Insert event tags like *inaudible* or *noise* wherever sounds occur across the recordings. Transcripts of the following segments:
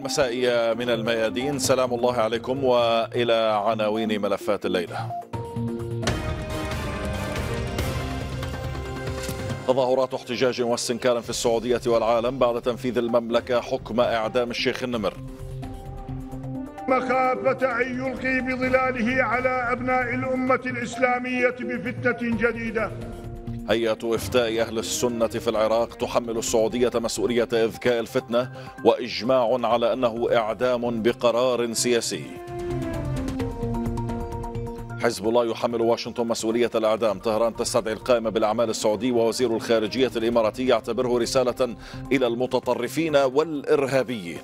المسائية من الميادين سلام الله عليكم وإلى عناوين ملفات الليلة تظاهرات احتجاج واستنكار في السعودية والعالم بعد تنفيذ المملكة حكم إعدام الشيخ النمر مخافة أن يلقي بظلاله على أبناء الأمة الإسلامية بفتنة جديدة هيئة إفتاء أهل السنة في العراق تحمل السعودية مسؤولية إذكاء الفتنة وإجماع على أنه إعدام بقرار سياسي حزب الله يحمل واشنطن مسؤولية الإعدام طهران تستدعي القائمة بالأعمال السعودي ووزير الخارجية الإماراتي يعتبره رسالة إلى المتطرفين والإرهابيين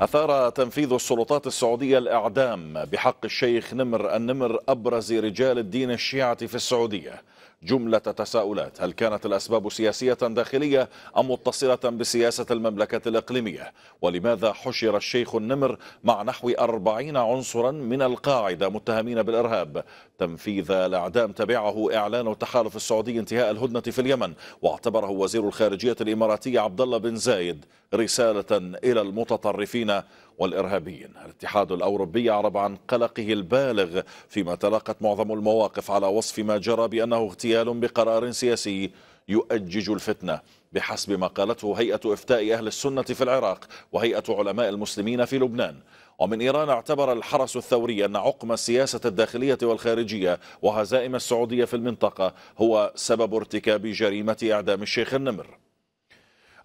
أثار تنفيذ السلطات السعودية الإعدام بحق الشيخ نمر النمر أبرز رجال الدين الشيعة في السعودية جملة تساؤلات هل كانت الأسباب سياسية داخلية أم متصلة بسياسة المملكة الإقليمية ولماذا حشر الشيخ النمر مع نحو أربعين عنصرا من القاعدة متهمين بالإرهاب تنفيذ الأعدام تبعه إعلان تحالف السعودي انتهاء الهدنة في اليمن واعتبره وزير الخارجية الإماراتي عبد الله بن زايد رسالة إلى المتطرفين والإرهابيين الاتحاد الأوروبي أعرب عن قلقه البالغ فيما تلاقت معظم المواقف على وصف ما جرى بأنه اغتيال بقرار سياسي يؤجج الفتنة بحسب ما قالته هيئة إفتاء أهل السنة في العراق وهيئة علماء المسلمين في لبنان ومن إيران اعتبر الحرس الثوري أن عقم السياسة الداخلية والخارجية وهزائم السعودية في المنطقة هو سبب ارتكاب جريمة إعدام الشيخ النمر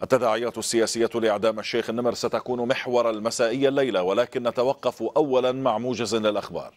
التداعيات السياسية لإعدام الشيخ النمر ستكون محور المسائية الليلة ولكن نتوقف أولا مع موجز للأخبار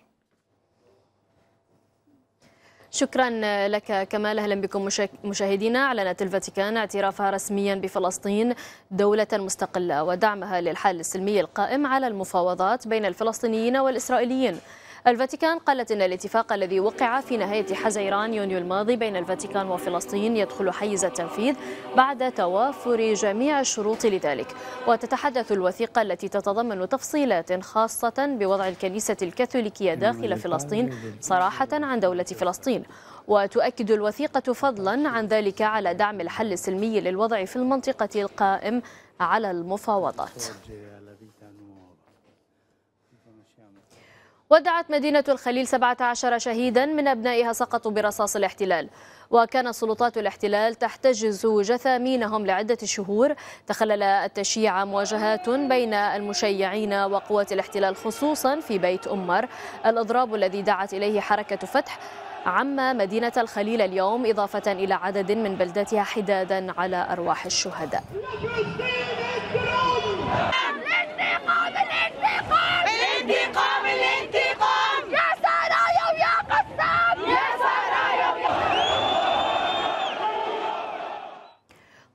شكرا لك كمال اهلا بكم مشاهدينا اعلنت الفاتيكان اعترافها رسميا بفلسطين دوله مستقله ودعمها للحل السلمي القائم على المفاوضات بين الفلسطينيين والاسرائيليين الفاتيكان قالت إن الاتفاق الذي وقع في نهاية حزيران يونيو الماضي بين الفاتيكان وفلسطين يدخل حيز التنفيذ بعد توافر جميع الشروط لذلك وتتحدث الوثيقة التي تتضمن تفصيلات خاصة بوضع الكنيسة الكاثوليكية داخل فلسطين صراحة عن دولة فلسطين وتؤكد الوثيقة فضلا عن ذلك على دعم الحل السلمي للوضع في المنطقة القائم على المفاوضات ودعت مدينة الخليل 17 شهيدا من أبنائها سقطوا برصاص الاحتلال وكانت سلطات الاحتلال تحتجز جثامينهم لعدة شهور تخلل التشييع مواجهات بين المشيعين وقوات الاحتلال خصوصا في بيت أمر الإضراب الذي دعت إليه حركة فتح عم مدينة الخليل اليوم إضافة إلى عدد من بلدتها حدادا على أرواح الشهداء الانتقام الانتقام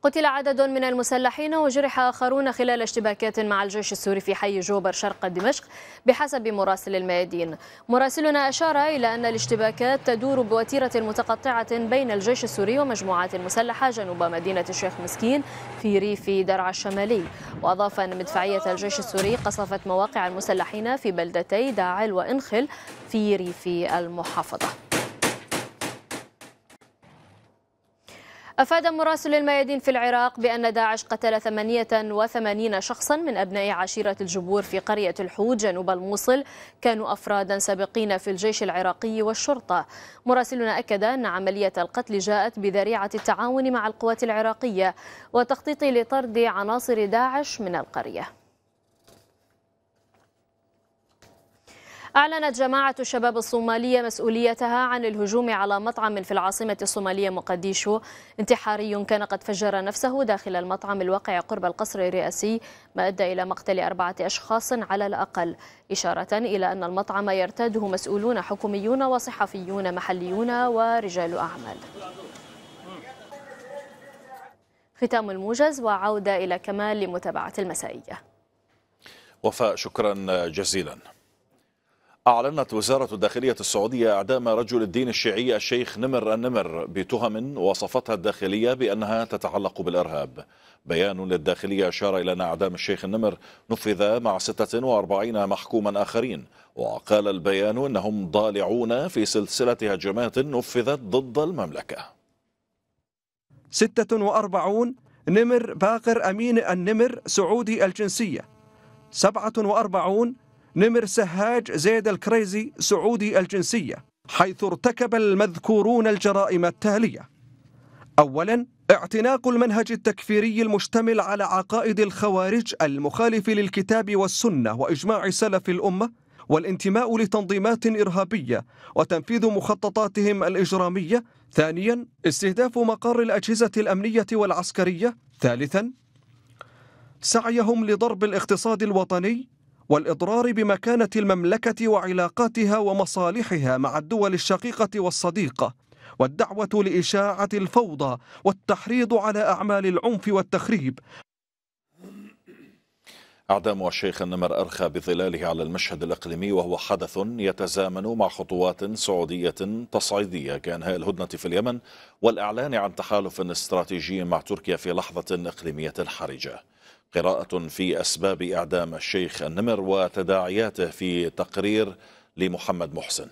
قتل عدد من المسلحين وجرح آخرون خلال اشتباكات مع الجيش السوري في حي جوبر شرق دمشق بحسب مراسل الميادين مراسلنا أشار إلى أن الاشتباكات تدور بوتيرة متقطعة بين الجيش السوري ومجموعات مسلحة جنوب مدينة الشيخ مسكين في ريف درعا الشمالي وأضاف أن مدفعية الجيش السوري قصفت مواقع المسلحين في بلدتي داعل وإنخل في ريف المحافظة أفاد مراسل الميادين في العراق بأن داعش قتل 88 شخصا من أبناء عشيرة الجبور في قرية الحود جنوب الموصل كانوا أفرادا سابقين في الجيش العراقي والشرطة مراسلنا أكد أن عملية القتل جاءت بذريعة التعاون مع القوات العراقية وتخطيط لطرد عناصر داعش من القرية أعلنت جماعة الشباب الصومالية مسؤوليتها عن الهجوم على مطعم في العاصمة الصومالية مقديشو انتحاري كان قد فجر نفسه داخل المطعم الواقع قرب القصر الرئاسي ما أدى إلى مقتل أربعة أشخاص على الأقل إشارة إلى أن المطعم يرتاده مسؤولون حكوميون وصحفيون محليون ورجال أعمال ختام الموجز وعودة إلى كمال لمتابعة المسائية وفاء شكرا جزيلا أعلنت وزارة الداخلية السعودية إعدام رجل الدين الشيعي الشيخ نمر النمر بتهم وصفتها الداخلية بأنها تتعلق بالإرهاب بيان للداخلية أشار إلى أن إعدام الشيخ النمر نفذ مع 46 محكوما آخرين وقال البيان أنهم ضالعون في سلسلة هجمات نفذت ضد المملكة 46 نمر باقر أمين النمر سعودي الجنسية 47 نمر سهاج زيد الكريزي سعودي الجنسية حيث ارتكب المذكورون الجرائم التالية أولا اعتناق المنهج التكفيري المشتمل على عقائد الخوارج المخالف للكتاب والسنة وإجماع سلف الأمة والانتماء لتنظيمات إرهابية وتنفيذ مخططاتهم الإجرامية ثانيا استهداف مقر الأجهزة الأمنية والعسكرية ثالثا سعيهم لضرب الاقتصاد الوطني والإضرار بمكانة المملكة وعلاقاتها ومصالحها مع الدول الشقيقة والصديقة والدعوة لإشاعة الفوضى والتحريض على أعمال العنف والتخريب أعدام الشيخ النمر أرخى بظلاله على المشهد الإقليمي وهو حدث يتزامن مع خطوات سعودية تصعيدية كإنهاء الهدنة في اليمن والإعلان عن تحالف استراتيجي مع تركيا في لحظة إقليمية حرجة قراءة في أسباب إعدام الشيخ النمر وتداعياته في تقرير لمحمد محسن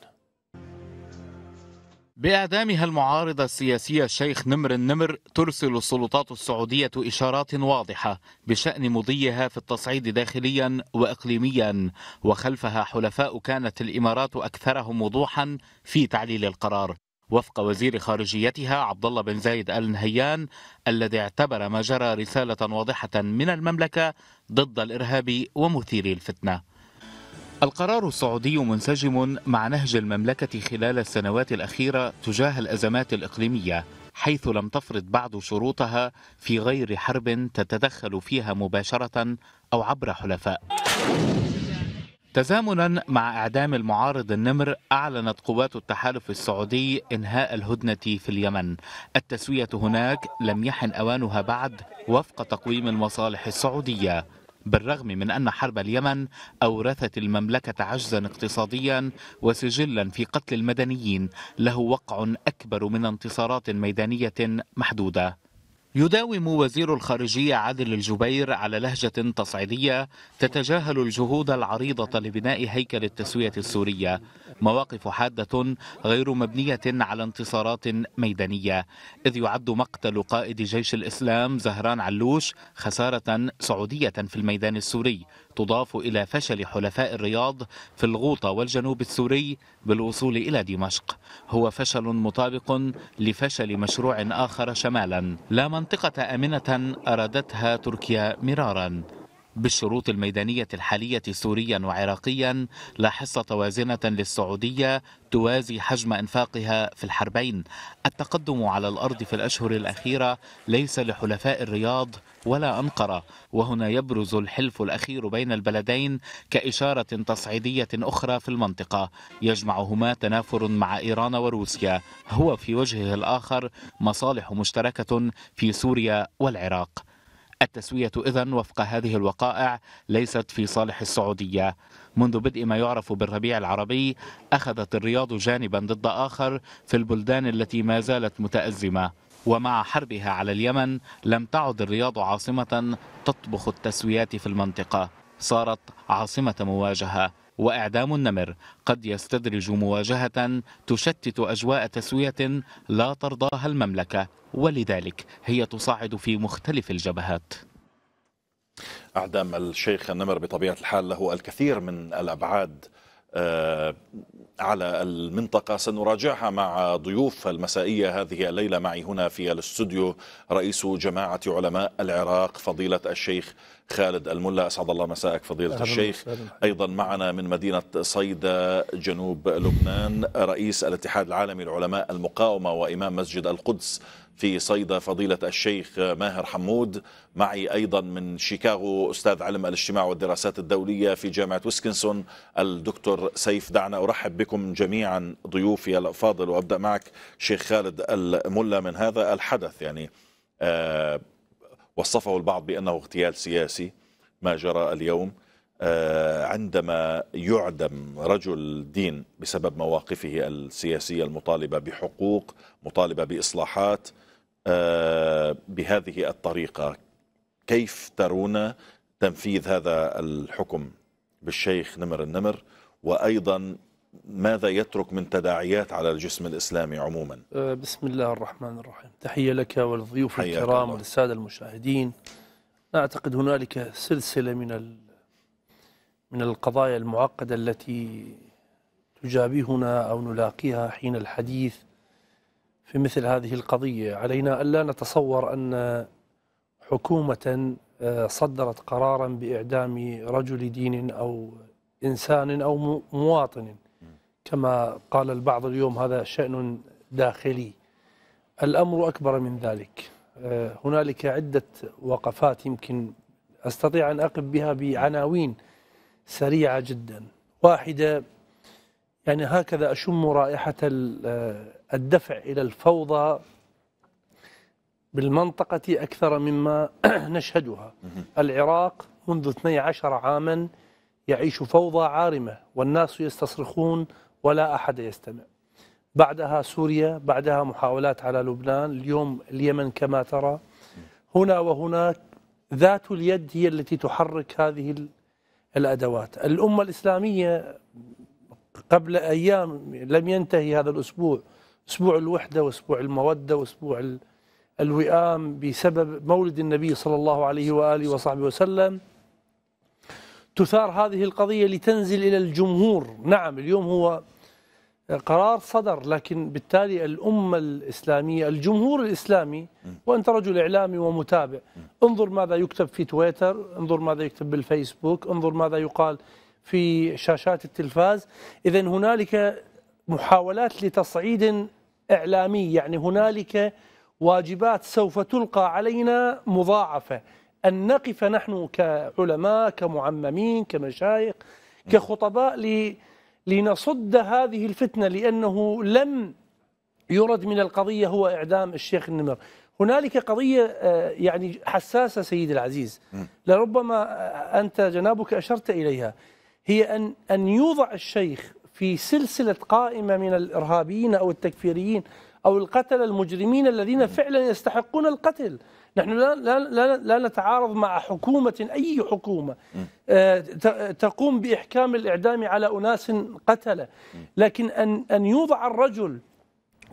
بإعدامها المعارضة السياسية الشيخ نمر النمر ترسل السلطات السعودية إشارات واضحة بشأن مضيها في التصعيد داخليا وإقليميا وخلفها حلفاء كانت الإمارات أكثرهم وضوحا في تعليل القرار وفق وزير خارجيتها عبد الله بن زايد ال نهيان الذي اعتبر ما جرى رساله واضحه من المملكه ضد الارهاب ومثيري الفتنه. القرار السعودي منسجم مع نهج المملكه خلال السنوات الاخيره تجاه الازمات الاقليميه حيث لم تفرض بعد شروطها في غير حرب تتدخل فيها مباشره او عبر حلفاء. تزامنا مع إعدام المعارض النمر أعلنت قوات التحالف السعودي إنهاء الهدنة في اليمن التسوية هناك لم يحن أوانها بعد وفق تقويم المصالح السعودية بالرغم من أن حرب اليمن أورثت المملكة عجزا اقتصاديا وسجلا في قتل المدنيين له وقع أكبر من انتصارات ميدانية محدودة يداوم وزير الخارجية عادل الجبير على لهجة تصعيدية تتجاهل الجهود العريضة لبناء هيكل التسوية السورية مواقف حادة غير مبنية على انتصارات ميدانية إذ يعد مقتل قائد جيش الإسلام زهران علوش خسارة سعودية في الميدان السوري تضاف إلى فشل حلفاء الرياض في الغوطة والجنوب السوري بالوصول إلى دمشق هو فشل مطابق لفشل مشروع آخر شمالا لا منطقة آمنة أرادتها تركيا مرارا بالشروط الميدانية الحالية سوريا وعراقيا لا حصة وازنة للسعودية توازي حجم أنفاقها في الحربين التقدم على الأرض في الأشهر الأخيرة ليس لحلفاء الرياض ولا أنقرة وهنا يبرز الحلف الأخير بين البلدين كإشارة تصعيدية أخرى في المنطقة يجمعهما تنافر مع إيران وروسيا هو في وجهه الآخر مصالح مشتركة في سوريا والعراق التسوية إذا وفق هذه الوقائع ليست في صالح السعودية منذ بدء ما يعرف بالربيع العربي أخذت الرياض جانبا ضد آخر في البلدان التي ما زالت متأزمة ومع حربها على اليمن لم تعد الرياض عاصمة تطبخ التسويات في المنطقة صارت عاصمة مواجهة وإعدام النمر قد يستدرج مواجهة تشتت أجواء تسوية لا ترضاها المملكة ولذلك هي تصاعد في مختلف الجبهات أعدام الشيخ النمر بطبيعة الحال له الكثير من الأبعاد آه، على المنطقة سنراجعها مع ضيوف المسائية هذه الليلة معي هنا في الاستوديو رئيس جماعة علماء العراق فضيلة الشيخ خالد الملا أسعد الله مساءك فضيلة أهلا الشيخ أهلا. أيضا معنا من مدينة صيدا جنوب لبنان رئيس الاتحاد العالمي لعلماء المقاومة وإمام مسجد القدس في صيدا فضيلة الشيخ ماهر حمود معي أيضا من شيكاغو أستاذ علم الاجتماع والدراسات الدولية في جامعة ويسكنسون الدكتور سيف دعنا أرحب بكم جميعا ضيوفي الأفاضل وأبدأ معك شيخ خالد الملا من هذا الحدث يعني آه، وصفه البعض بأنه اغتيال سياسي ما جرى اليوم آه، عندما يعدم رجل دين بسبب مواقفه السياسية المطالبة بحقوق مطالبة بإصلاحات آه، بهذه الطريقة كيف ترون تنفيذ هذا الحكم بالشيخ نمر النمر وأيضا ماذا يترك من تداعيات على الجسم الإسلامي عموما آه، بسم الله الرحمن الرحيم تحية لك والضيوف الكرام والسادة المشاهدين أعتقد هنالك سلسلة من من القضايا المعقدة التي تجابهنا أو نلاقيها حين الحديث في مثل هذه القضية علينا ألا نتصور أن حكومة آه، صدرت قرارا بإعدام رجل دين أو إنسان أو مواطن كما قال البعض اليوم هذا شأن داخلي الأمر أكبر من ذلك آه، هنالك عدة وقفات يمكن أستطيع أن أقف بها بعناوين سريعة جدا واحدة يعني هكذا أشم رائحة آه، الدفع إلى الفوضى بالمنطقة أكثر مما *clears throat* نشهدها العراق منذ 12 عاما يعيش فوضى عارمة والناس يستصرخون ولا أحد يستمع بعدها سوريا بعدها محاولات على لبنان اليوم اليمن كما ترى هنا وهناك ذات اليد هي التي تحرك هذه الأدوات الأمة الإسلامية قبل أيام لم ينتهي هذا الأسبوع اسبوع الوحده واسبوع الموده واسبوع الوئام بسبب مولد النبي صلى الله عليه واله وصحبه وسلم تثار هذه القضيه لتنزل الى الجمهور، نعم اليوم هو قرار صدر لكن بالتالي الامه الاسلاميه الجمهور الاسلامي وانت رجل اعلامي ومتابع انظر ماذا يكتب في تويتر، انظر ماذا يكتب بالفيسبوك، انظر ماذا يقال في شاشات التلفاز، اذا هنالك محاولات لتصعيد إعلامي يعني هنالك واجبات سوف تلقى علينا مضاعفة أن نقف نحن كعلماء كمعممين كمشايخ كخطباء لنصد هذه الفتنة لأنه لم يرد من القضية هو إعدام الشيخ النمر هنالك قضية آه، يعني حساسة سيدي العزيز لربما آه، أنت جنابك أشرت إليها هي أن أن يوضع الشيخ في سلسلة قائمة من الإرهابيين أو التكفيريين أو القتلة المجرمين الذين فعلا يستحقون القتل نحن لا, لا, لا, لا نتعارض مع حكومة أي حكومة آه، تقوم بإحكام الإعدام على أناس قتلة لكن أن, أن يوضع الرجل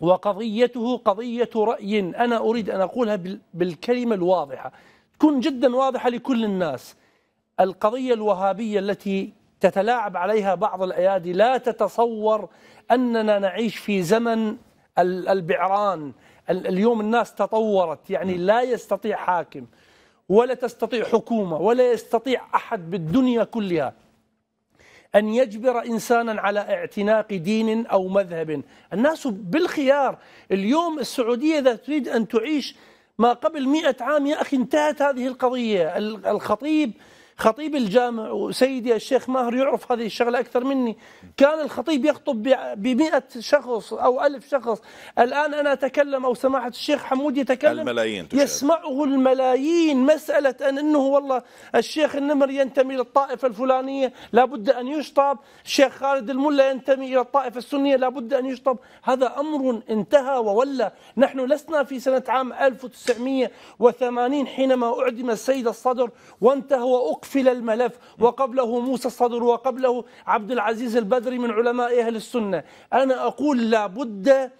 وقضيته قضية رأي أنا أريد أن أقولها بالكلمة الواضحة تكون جدا واضحة لكل الناس القضية الوهابية التي تتلاعب عليها بعض الايادي لا تتصور اننا نعيش في زمن البعران اليوم الناس تطورت يعني نعم. لا يستطيع حاكم ولا تستطيع حكومه ولا يستطيع احد بالدنيا كلها أن يجبر إنسانا على اعتناق دين أو مذهب الناس بالخيار اليوم السعودية إذا تريد أن تعيش ما قبل مئة عام يا أخي انتهت هذه القضية الخطيب خطيب الجامع وسيدي الشيخ ماهر يعرف هذه الشغلة أكثر مني كان الخطيب يخطب بمئة شخص أو ألف شخص الآن أنا أتكلم أو سماحة الشيخ حمود يتكلم الملايين تشاهد. يسمعه الملايين مسألة أن أنه والله الشيخ النمر ينتمي للطائفة الفلانية لابد أن يشطب الشيخ خالد الملا ينتمي إلى الطائفة السنية لابد أن يشطب هذا أمر انتهى وولى نحن لسنا في سنة عام 1980 حينما أعدم السيد الصدر وانتهى وأقل أقفل الملف وقبله موسى الصدر وقبله عبد العزيز البدري من علماء أهل السنة أنا أقول لابد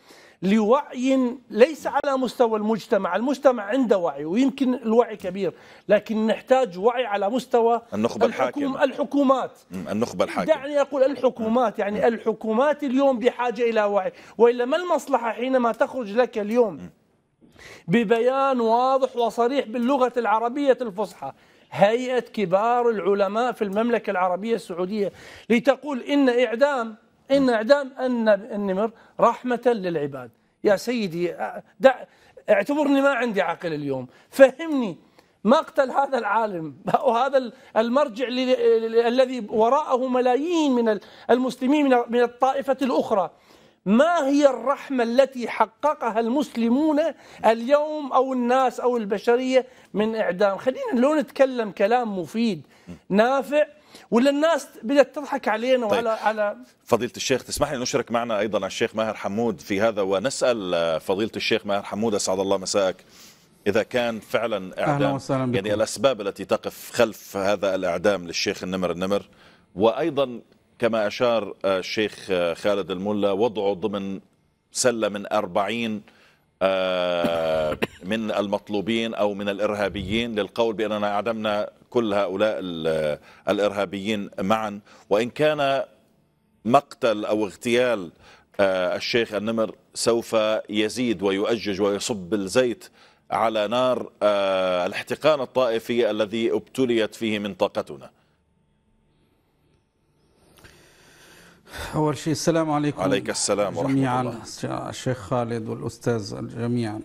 لوعي ليس على مستوى المجتمع المجتمع عنده وعي ويمكن الوعي كبير لكن نحتاج وعي على مستوى النخبة الحاكمة الحكومات النخبة الحاكمة دعني أقول الحكومات يعني الحكومات اليوم بحاجة إلى وعي وإلا ما المصلحة حينما تخرج لك اليوم ببيان واضح وصريح باللغة العربية الفصحى هيئة كبار العلماء في المملكة العربية السعودية لتقول إن إعدام إن إعدام النمر رحمة للعباد يا سيدي دع اعتبرني ما عندي عقل اليوم فهمني مقتل هذا العالم وهذا المرجع الذي وراءه ملايين من المسلمين من الطائفة الأخرى ما هي الرحمة التي حققها المسلمون اليوم أو الناس أو البشرية من إعدام خلينا لو نتكلم كلام مفيد نافع ولا الناس بدات تضحك علينا طيب. وعلى على فضيلة الشيخ تسمح لي نشرك معنا ايضا الشيخ ماهر حمود في هذا ونسال آه، فضيلة الشيخ ماهر حمود اسعد الله مساءك اذا كان فعلا اعدام يعني الاسباب التي تقف خلف هذا الاعدام للشيخ النمر النمر وايضا كما أشار آه، الشيخ آه، خالد الملا وضعه ضمن سلة من أربعين آه، من المطلوبين أو من الإرهابيين للقول بأننا أعدمنا كل هؤلاء الإرهابيين معا وإن كان مقتل أو اغتيال الشيخ النمر سوف يزيد ويؤجج ويصب الزيت على نار الاحتقان الطائفي الذي ابتليت فيه منطقتنا أول شيء السلام عليكم عليك السلام ورحمة جميعا الله الشيخ خالد والأستاذ جميعا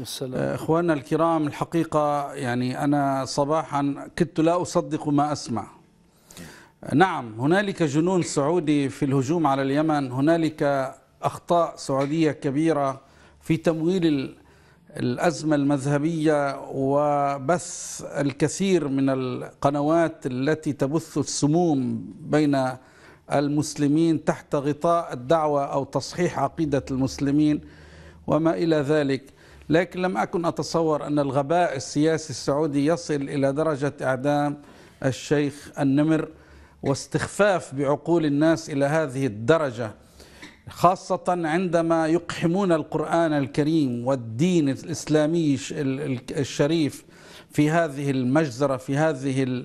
السلام. آه، إخواننا الكرام الحقيقة يعني أنا صباحا كدت لا أصدق ما أسمع نعم هنالك جنون سعودي في الهجوم على اليمن هنالك أخطاء سعودية كبيرة في تمويل الأزمة المذهبية وبث الكثير من القنوات التي تبث السموم بين المسلمين تحت غطاء الدعوة أو تصحيح عقيدة المسلمين وما إلى ذلك لكن لم أكن أتصور أن الغباء السياسي السعودي يصل إلى درجة إعدام الشيخ النمر واستخفاف بعقول الناس إلى هذه الدرجة خاصة عندما يقحمون القرآن الكريم والدين الإسلامي الشريف في هذه المجزرة في هذه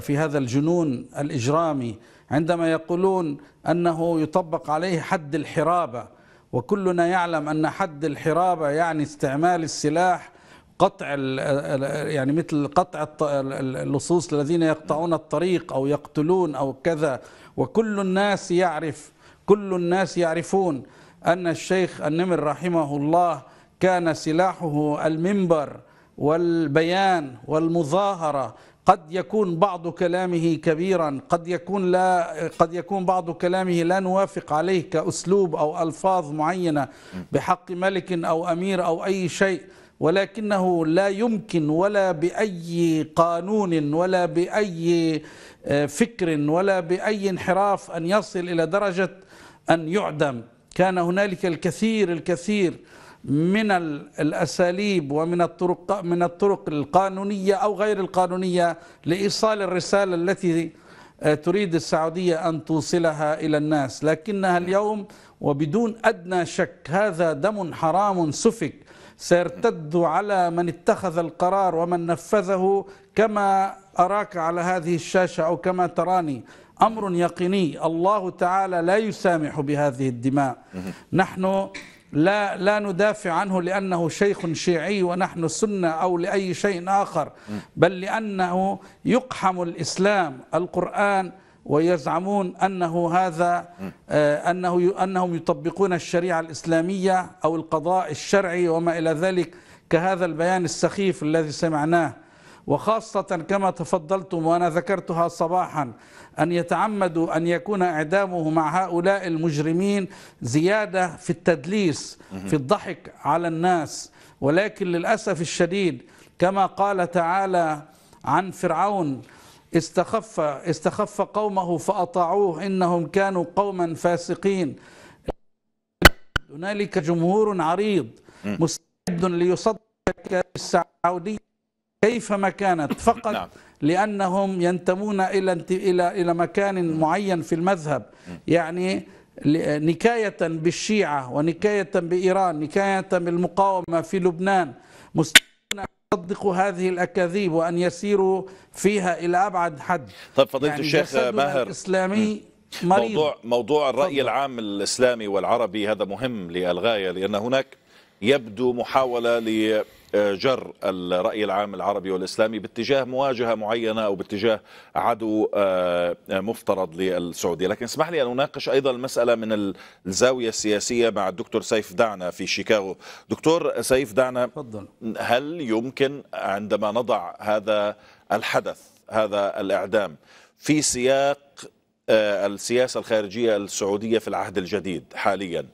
في هذا الجنون الإجرامي عندما يقولون أنه يطبق عليه حد الحرابة وكلنا يعلم أن حد الحرابة يعني استعمال السلاح قطع يعني مثل قطع اللصوص الذين يقطعون الطريق أو يقتلون أو كذا وكل الناس يعرف كل الناس يعرفون أن الشيخ النمر رحمه الله كان سلاحه المنبر والبيان والمظاهرة قد يكون بعض كلامه كبيرا قد يكون لا قد يكون بعض كلامه لا نوافق عليه كأسلوب أو ألفاظ معينة بحق ملك أو أمير أو أي شيء ولكنه لا يمكن ولا بأي قانون ولا بأي آه، فكر ولا بأي انحراف أن يصل إلى درجة أن يعدم كان هنالك الكثير الكثير من الاساليب ومن الطرق من الطرق القانونيه او غير القانونيه لايصال الرساله التي تريد السعوديه ان توصلها الى الناس، لكنها اليوم وبدون ادنى شك هذا دم حرام سفك سيرتد على من اتخذ القرار ومن نفذه كما اراك على هذه الشاشه او كما تراني، امر يقيني، الله تعالى لا يسامح بهذه الدماء. نحن لا لا ندافع عنه لأنه شيخ شيعي ونحن سنة أو لأي شيء آخر بل لأنه يقحم الإسلام القرآن ويزعمون أنه هذا آه، أنه أنهم يطبقون الشريعة الإسلامية أو القضاء الشرعي وما إلى ذلك كهذا البيان السخيف الذي سمعناه وخاصة كما تفضلتم وأنا ذكرتها صباحا أن يتعمدوا أن يكون إعدامه مع هؤلاء المجرمين زيادة في التدليس في الضحك على الناس ولكن للأسف الشديد كما قال تعالى عن فرعون استخف استخف قومه فأطاعوه إنهم كانوا قوما فاسقين هنالك جمهور عريض مستعد ليصدق السعودية كيفما كانت *laughs* فقط نعم. لأنهم ينتمون إلى إلى إلى مكان معين في المذهب يعني نكاية بالشيعة ونكاية بإيران نكاية بالمقاومة في لبنان مستحيل أن يصدقوا هذه الأكاذيب وأن يسيروا فيها إلى أبعد حد طيب فضيلة يعني الشيخ ماهر الإسلامي موضوع موضوع الرأي فضل. العام الإسلامي والعربي هذا مهم للغاية لأن هناك يبدو محاولة ل جر الرأي العام العربي والإسلامي باتجاه مواجهة معينة أو باتجاه عدو آه، مفترض للسعودية لكن اسمح لي أن أناقش أيضا المسألة من الزاوية السياسية مع الدكتور سيف دعنا في شيكاغو دكتور سيف دعنا هل يمكن عندما نضع هذا الحدث هذا الإعدام في سياق آه، السياسة الخارجية السعودية في العهد الجديد حالياً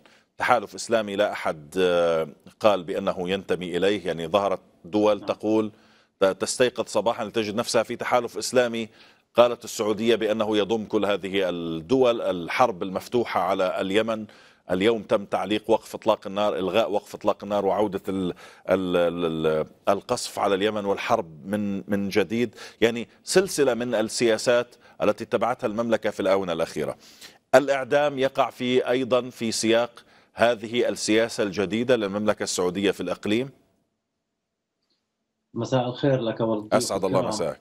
تحالف إسلامي لا أحد آه، قال بأنه ينتمي إليه يعني ظهرت دول نعم. تقول تستيقظ صباحا لتجد نفسها في تحالف إسلامي قالت السعودية بأنه يضم كل هذه الدول الحرب المفتوحة على اليمن اليوم تم تعليق وقف اطلاق النار الغاء وقف اطلاق النار وعوده الـ الـ الـ القصف على اليمن والحرب من من جديد يعني سلسله من السياسات التي اتبعتها المملكه في الاونه الاخيره الاعدام يقع في ايضا في سياق هذه السياسة الجديدة للمملكة السعودية في الإقليم؟ مساء الخير لك والله أسعد الله مساءك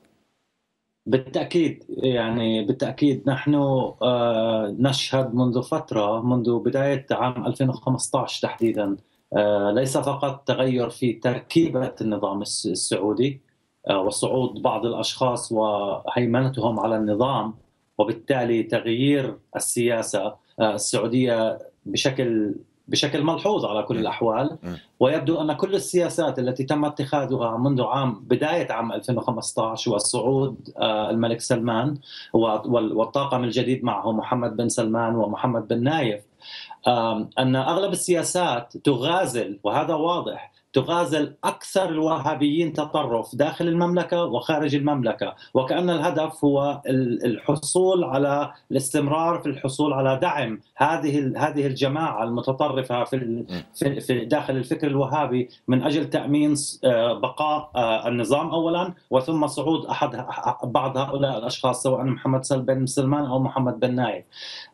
بالتأكيد يعني بالتأكيد نحن آه، نشهد منذ فترة منذ بداية عام 2015 تحديدا آه، ليس فقط تغير في تركيبة النظام السعودي آه، وصعود بعض الأشخاص وهيمنتهم على النظام وبالتالي تغيير السياسة السعودية بشكل بشكل ملحوظ على كل نعم. الاحوال نعم. ويبدو ان كل السياسات التي تم اتخاذها منذ عام بدايه عام 2015 والصعود آه، الملك سلمان والطاقم الجديد معه محمد بن سلمان ومحمد بن نايف ان اغلب السياسات تغازل وهذا واضح تغازل اكثر الوهابيين تطرف داخل المملكه وخارج المملكه وكان الهدف هو الحصول على الاستمرار في الحصول على دعم هذه هذه الجماعه المتطرفه في في داخل الفكر الوهابي من اجل تامين آه، بقاء آه، النظام اولا وثم صعود احد بعض هؤلاء الاشخاص سواء محمد بن سلمان او محمد بن نايف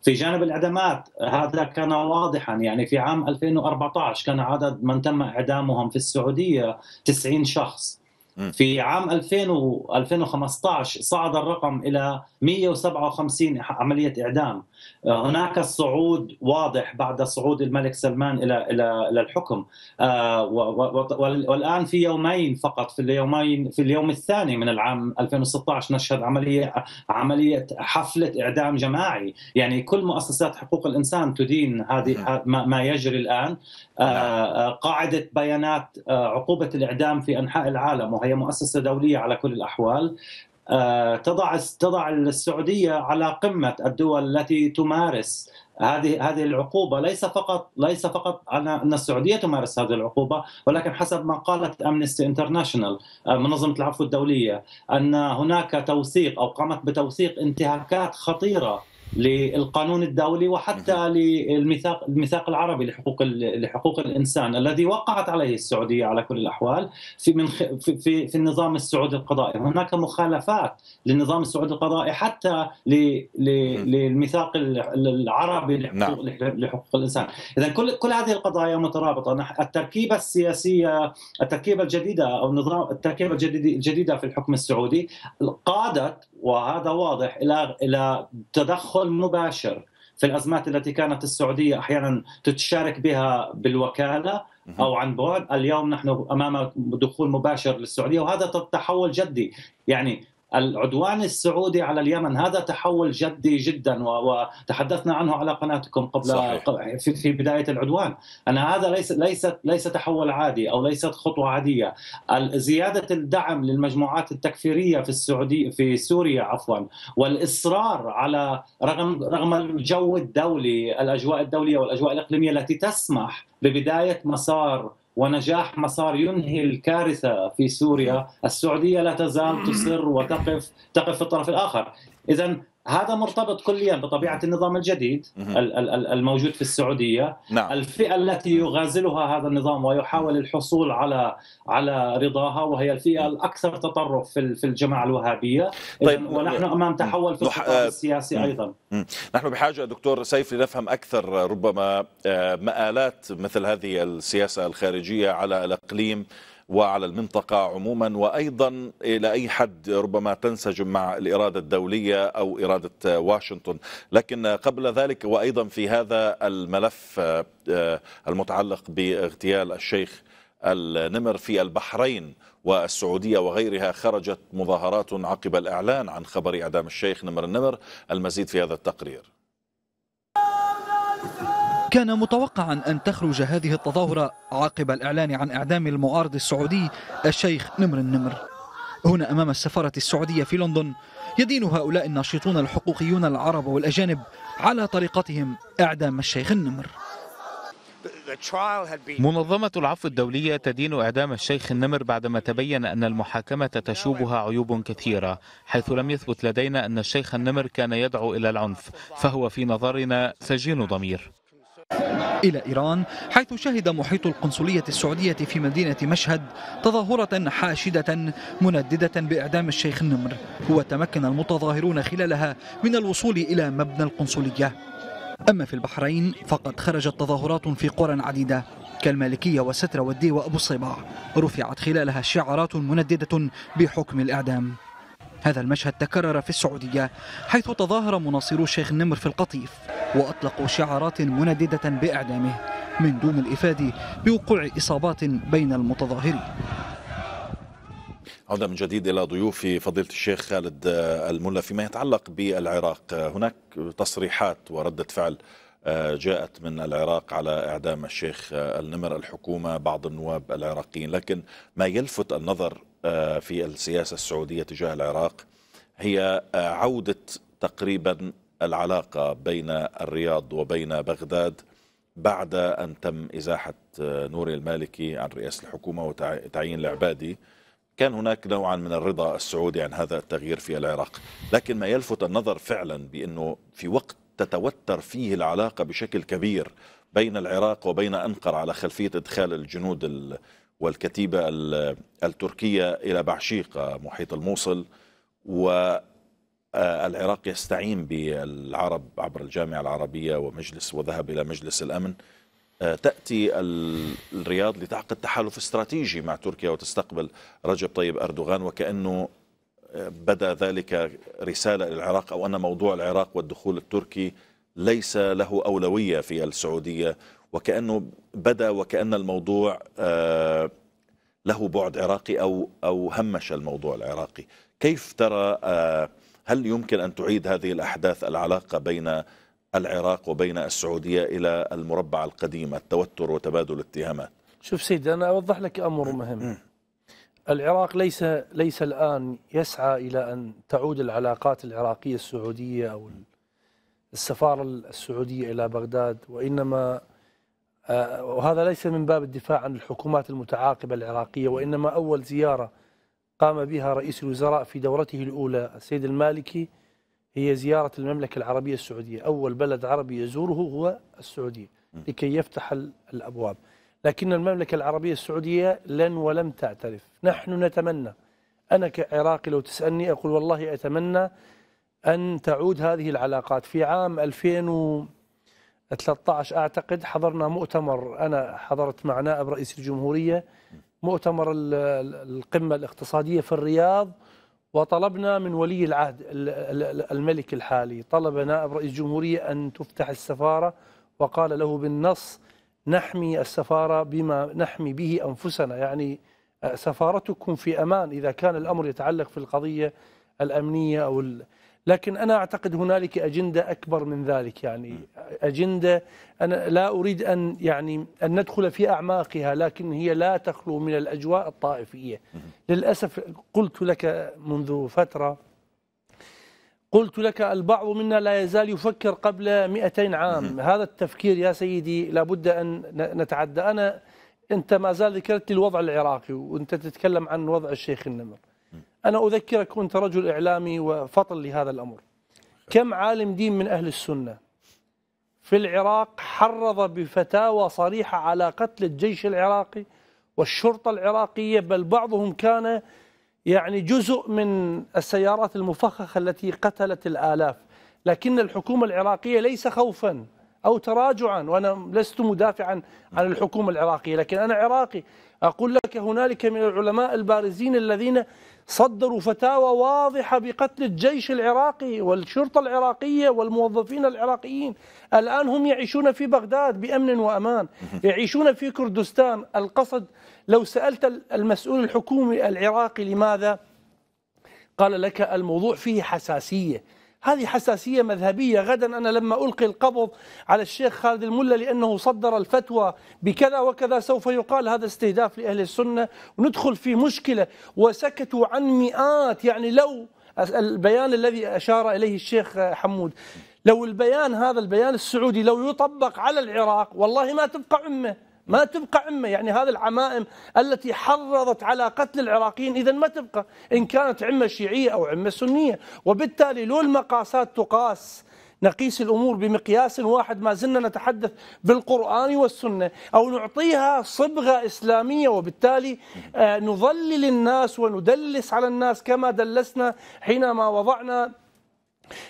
في جانب الاعدامات هذا كان واضحا يعني في عام 2014 كان عدد من تم إعدامهم في السعودية 90 شخص في عام 2015 صعد الرقم إلى 157 عملية إعدام هناك صعود واضح بعد صعود الملك سلمان الى الى الى الحكم آه، والان في يومين فقط في اليومين في اليوم الثاني من العام 2016 نشهد عمليه عمليه حفله اعدام جماعي يعني كل مؤسسات حقوق الانسان تدين هذه نعم. ما يجري الان آه، نعم. آه، قاعده بيانات عقوبه الاعدام في انحاء العالم وهي مؤسسه دوليه على كل الاحوال آه، تضع تضع السعوديه على قمه الدول التي تمارس هذه هذه العقوبه ليس فقط ليس فقط على ان السعوديه تمارس هذه العقوبه ولكن حسب ما قالت امنستي انترناشونال آه، منظمه العفو الدوليه ان هناك توثيق او قامت بتوثيق انتهاكات خطيره للقانون الدولي وحتى للميثاق الميثاق العربي لحقوق لحقوق الانسان الذي وقعت عليه السعوديه على كل الاحوال في من في, في, في النظام السعودي القضائي هناك مخالفات للنظام السعودي القضائي حتى للميثاق العربي لحقوق, نعم. لحقوق الانسان اذا كل كل هذه القضايا مترابطه التركيبه السياسيه التركيبه الجديده او نظام التركيبه الجديده في الحكم السعودي قادت وهذا واضح الى الى تدخل مباشر في الازمات التي كانت السعوديه احيانا تتشارك بها بالوكاله او عن بعد، اليوم نحن امام دخول مباشر للسعوديه وهذا تحول جدي، يعني العدوان السعودي على اليمن هذا تحول جدي جدا وتحدثنا عنه على قناتكم قبل صحيح. في بدايه العدوان انا هذا ليس ليس ليس تحول عادي او ليست خطوه عاديه زياده الدعم للمجموعات التكفيريه في السعوديه في سوريا عفوا والاصرار على رغم رغم الجو الدولي الاجواء الدوليه والاجواء الاقليميه التي تسمح ببدايه مسار ونجاح مسار ينهي الكارثه في سوريا، السعوديه لا تزال تصر وتقف تقف في الطرف الاخر، اذا هذا مرتبط كليا بطبيعه النظام الجديد الموجود في السعوديه نعم. الفئه التي يغازلها هذا النظام ويحاول الحصول على على رضاها وهي الفئه الاكثر تطرف في في الجماعه الوهابيه طيب ونحن امام تحول في نح... آه، السياسي ايضا نحن بحاجه دكتور سيف لنفهم اكثر ربما آه، مآلات مثل هذه السياسه الخارجيه على الاقليم وعلى المنطقة عموما وأيضا إلى أي حد ربما تنسجم مع الإرادة الدولية أو إرادة واشنطن لكن قبل ذلك وأيضا في هذا الملف آه، آه، المتعلق باغتيال الشيخ النمر في البحرين والسعودية وغيرها خرجت مظاهرات عقب الإعلان عن خبر إعدام الشيخ نمر النمر المزيد في هذا التقرير كان متوقعا أن تخرج هذه التظاهرة عقب الإعلان عن إعدام المعارض السعودي الشيخ نمر النمر هنا أمام السفارة السعودية في لندن يدين هؤلاء الناشطون الحقوقيون العرب والأجانب على طريقتهم إعدام الشيخ النمر منظمة العفو الدولية تدين إعدام الشيخ النمر بعدما تبين أن المحاكمة تشوبها عيوب كثيرة حيث لم يثبت لدينا أن الشيخ النمر كان يدعو إلى العنف فهو في نظرنا سجين ضمير إلى إيران حيث شهد محيط القنصلية السعودية في مدينة مشهد تظاهرة حاشدة منددة بإعدام الشيخ النمر وتمكن المتظاهرون خلالها من الوصول إلى مبنى القنصلية أما في البحرين فقد خرجت تظاهرات في قرى عديدة كالمالكية وستر والدي وأبو الصباع رفعت خلالها شعارات منددة بحكم الإعدام هذا المشهد تكرر في السعودية حيث تظاهر مناصرو الشيخ النمر في القطيف وأطلقوا شعارات منددة بإعدامه من دون الإفادة بوقوع إصابات بين المتظاهرين عودة من جديد إلى ضيوفي فضيلة الشيخ خالد آه، الملا فيما يتعلق بالعراق آه، هناك تصريحات وردة فعل آه، جاءت من العراق على إعدام الشيخ النمر الحكومة بعض النواب العراقيين لكن ما يلفت النظر آه، في السياسة السعودية تجاه العراق هي آه، عودة تقريبا العلاقة بين الرياض وبين بغداد بعد أن تم إزاحة آه، نوري المالكي عن رئاسة الحكومة وتعيين العبادي كان هناك نوعا من الرضا السعودي عن هذا التغيير في العراق لكن ما يلفت النظر فعلا بأنه في وقت تتوتر فيه العلاقة بشكل كبير بين العراق وبين أنقرة على خلفية إدخال الجنود والكتيبة التركية إلى بعشيق محيط الموصل والعراق آه، يستعين بالعرب عبر الجامعة العربية ومجلس وذهب إلى مجلس الأمن آه، تأتي الرياض لتعقد تحالف استراتيجي مع تركيا وتستقبل رجب طيب أردوغان وكأنه آه، بدا ذلك رسالة للعراق أو أن موضوع العراق والدخول التركي ليس له أولوية في السعودية وكأنه بدا وكأن الموضوع آه، له بعد عراقي أو, أو همش الموضوع العراقي كيف ترى آه، هل يمكن أن تعيد هذه الأحداث العلاقة بين العراق وبين السعودية إلى المربع القديم التوتر وتبادل الاتهامات شوف سيدي أنا أوضح لك أمر مهم العراق ليس ليس الآن يسعى إلى أن تعود العلاقات العراقية السعودية أو السفارة السعودية إلى بغداد وإنما آه، وهذا ليس من باب الدفاع عن الحكومات المتعاقبة العراقية وإنما أول زيارة قام بها رئيس الوزراء في دورته الأولى السيد المالكي هي زيارة المملكة العربية السعودية أول بلد عربي يزوره هو السعودية لكي يفتح الأبواب لكن المملكة العربية السعودية لن ولم تعترف نحن نتمنى أنا كعراقي لو تسألني أقول والله أتمنى أن تعود هذه العلاقات في عام 2000 13 اعتقد حضرنا مؤتمر انا حضرت مع نائب رئيس الجمهوريه مؤتمر القمه الاقتصاديه في الرياض وطلبنا من ولي العهد الملك الحالي طلب نائب رئيس الجمهوريه ان تفتح السفاره وقال له بالنص نحمي السفاره بما نحمي به انفسنا يعني آه، سفارتكم في امان اذا كان الامر يتعلق في القضيه الامنيه او لكن أنا أعتقد هنالك أجندة أكبر من ذلك يعني أجندة أنا لا أريد أن يعني أن ندخل في أعماقها لكن هي لا تخلو من الأجواء الطائفية للأسف قلت لك منذ فترة قلت لك البعض منا لا يزال يفكر قبل 200 عام هذا التفكير يا سيدي لابد أن نتعدى أنا أنت ما زال ذكرت لي الوضع العراقي وأنت تتكلم عن وضع الشيخ النمر أنا أذكرك كنت رجل إعلامي وفطن لهذا الأمر كم عالم دين من أهل السنة في العراق حرض بفتاوى صريحة على قتل الجيش العراقي والشرطة العراقية بل بعضهم كان يعني جزء من السيارات المفخخة التي قتلت الآلاف لكن الحكومة العراقية ليس خوفا أو تراجعا وأنا لست مدافعا عن الحكومة العراقية لكن أنا عراقي أقول لك هنالك من العلماء البارزين الذين صدروا فتاوى واضحة بقتل الجيش العراقي والشرطة العراقية والموظفين العراقيين الآن هم يعيشون في بغداد بأمن وأمان يعيشون في كردستان القصد لو سألت المسؤول الحكومي العراقي لماذا قال لك الموضوع فيه حساسية هذه حساسية مذهبية غدا أنا لما ألقي القبض على الشيخ خالد الملا لأنه صدر الفتوى بكذا وكذا سوف يقال هذا استهداف لأهل السنة وندخل في مشكلة وسكتوا عن مئات يعني لو البيان الذي أشار إليه الشيخ حمود لو البيان هذا البيان السعودي لو يطبق على العراق والله ما تبقى أمه ما تبقى عمة يعني هذه العمائم التي حرضت على قتل العراقيين إذا ما تبقى إن كانت عمة شيعية أو عمة سنية وبالتالي لو المقاسات تقاس نقيس الأمور بمقياس واحد ما زلنا نتحدث بالقرآن والسنة أو نعطيها صبغة إسلامية وبالتالي آه، نظلل الناس وندلس على الناس كما دلسنا حينما وضعنا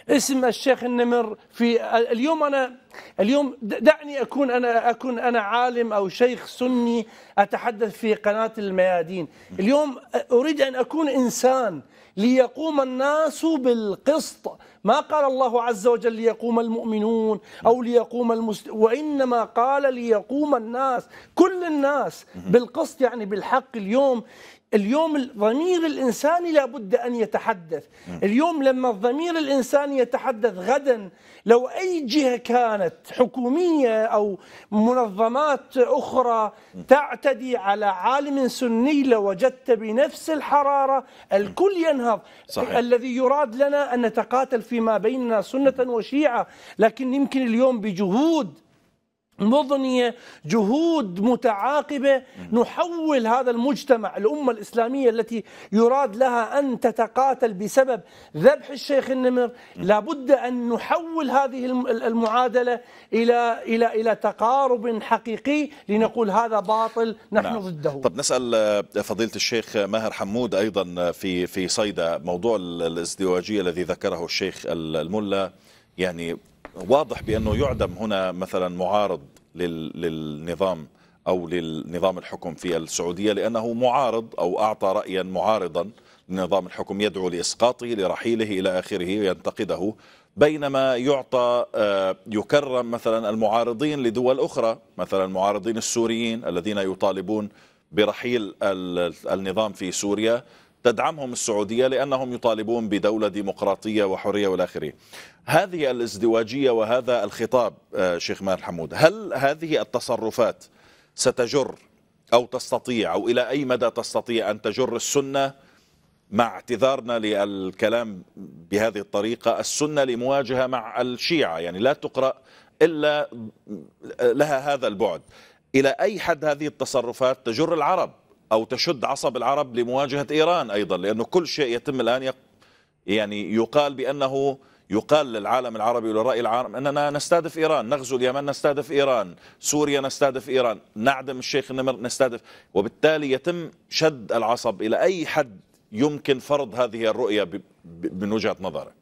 اسم الشيخ النمر في اليوم انا اليوم دعني اكون انا اكون انا عالم او شيخ سني اتحدث في قناه الميادين، اليوم اريد ان اكون انسان ليقوم الناس بالقسط، ما قال الله عز وجل ليقوم المؤمنون او ليقوم المسلمون، وانما قال ليقوم الناس، كل الناس بالقسط يعني بالحق اليوم اليوم الضمير الإنساني لابد أن يتحدث نعم. اليوم لما الضمير الإنساني يتحدث غدا لو أي جهة كانت حكومية أو منظمات أخرى نعم. تعتدي على عالم سني لوجدت بنفس الحرارة الكل نعم. ينهض صحيح. الذي يراد لنا أن نتقاتل فيما بيننا سنة وشيعة لكن يمكن اليوم بجهود مضنية جهود متعاقبة نحول هذا المجتمع الأمة الإسلامية التي يراد لها أن تتقاتل بسبب ذبح الشيخ النمر لابد أن نحول هذه المعادلة إلى إلى إلى تقارب حقيقي لنقول هذا باطل نحن نعم. ضده طب نسأل آه، فضيلة الشيخ ماهر حمود أيضا آه، في في صيدا موضوع الازدواجية الذي ذكره الشيخ الملا يعني واضح بأنه يعدم هنا مثلا معارض للنظام أو للنظام الحكم في السعودية لأنه معارض أو أعطى رأيا معارضا لنظام الحكم يدعو لإسقاطه لرحيله إلى آخره وينتقده بينما يعطى آه، يكرم مثلا المعارضين لدول أخرى مثلا المعارضين السوريين الذين يطالبون برحيل النظام في سوريا تدعمهم السعودية لأنهم يطالبون بدولة ديمقراطية وحرية والآخرين هذه الازدواجية وهذا الخطاب آه، شيخ مال حمود هل هذه التصرفات ستجر أو تستطيع أو إلى أي مدى تستطيع أن تجر السنة مع اعتذارنا للكلام بهذه الطريقة السنة لمواجهة مع الشيعة يعني لا تقرأ إلا لها هذا البعد إلى أي حد هذه التصرفات تجر العرب أو تشد عصب العرب لمواجهة إيران أيضا لأنه كل شيء يتم الآن يعني يقال بأنه يقال للعالم العربي وللرأي العام أننا نستهدف إيران نغزو اليمن نستهدف إيران سوريا نستهدف إيران نعدم الشيخ النمر نستهدف وبالتالي يتم شد العصب إلى أي حد يمكن فرض هذه الرؤية من وجهة نظرك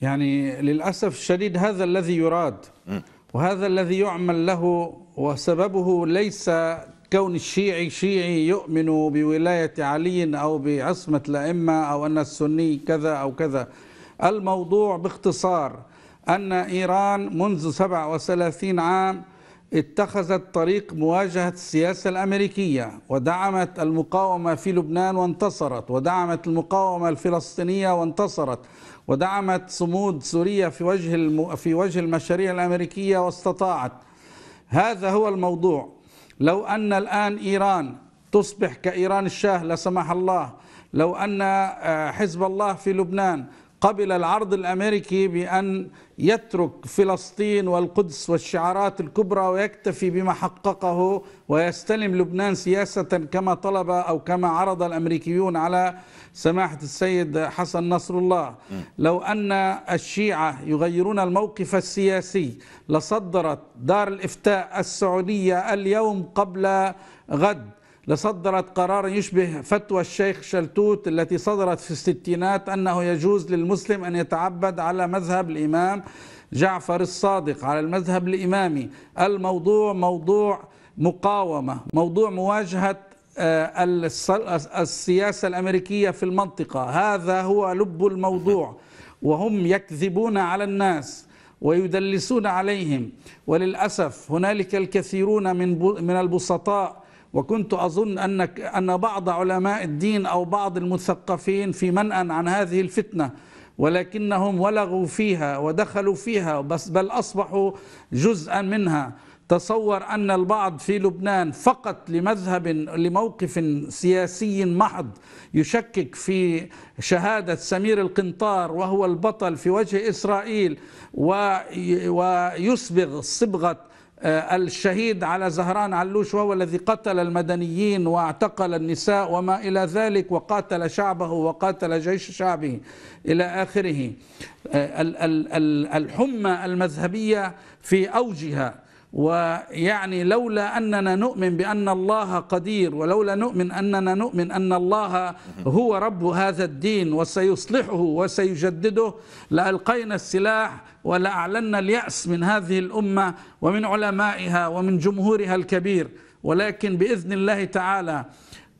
يعني للأسف الشديد هذا الذي يراد م. وهذا الذي يعمل له وسببه ليس كون الشيعي شيعي يؤمن بولاية علي أو بعصمة الأئمة أو أن السني كذا أو كذا الموضوع باختصار أن إيران منذ 37 عام اتخذت طريق مواجهة السياسة الأمريكية ودعمت المقاومة في لبنان وانتصرت ودعمت المقاومة الفلسطينية وانتصرت ودعمت صمود سوريا في وجه في وجه المشاريع الأمريكية واستطاعت هذا هو الموضوع لو أن الآن إيران تصبح كإيران الشاه لا سمح الله لو أن آه، حزب الله في لبنان قبل العرض الأمريكي بأن يترك فلسطين والقدس والشعارات الكبرى ويكتفي بما حققه ويستلم لبنان سياسة كما طلب أو كما عرض الأمريكيون على سماحة السيد حسن نصر الله لو أن الشيعة يغيرون الموقف السياسي لصدرت دار الإفتاء السعودية اليوم قبل غد لصدرت قرارا يشبه فتوى الشيخ شلتوت التي صدرت في الستينات أنه يجوز للمسلم أن يتعبد على مذهب الإمام جعفر الصادق على المذهب الإمامي الموضوع موضوع مقاومة موضوع مواجهة آه، السياسة الأمريكية في المنطقة هذا هو لب الموضوع وهم يكذبون على الناس ويدلسون عليهم وللأسف هنالك الكثيرون من من البسطاء وكنت أظن أنك أن بعض علماء الدين أو بعض المثقفين في منأى عن هذه الفتنة ولكنهم ولغوا فيها ودخلوا فيها بس بل أصبحوا جزءا منها تصور أن البعض في لبنان فقط لمذهب لموقف سياسي محض يشكك في شهادة سمير القنطار وهو البطل في وجه إسرائيل ويسبغ صبغة آه، الشهيد على زهران علوش وهو الذي قتل المدنيين واعتقل النساء وما إلى ذلك وقاتل شعبه وقاتل جيش شعبه إلى آخره آه، الحمى المذهبية في أوجها ويعني لولا أننا نؤمن بأن الله قدير ولولا نؤمن أننا نؤمن أن الله هو رب هذا الدين وسيصلحه وسيجدده لألقينا السلاح ولأعلنا اليأس من هذه الأمة ومن علمائها ومن جمهورها الكبير ولكن بإذن الله تعالى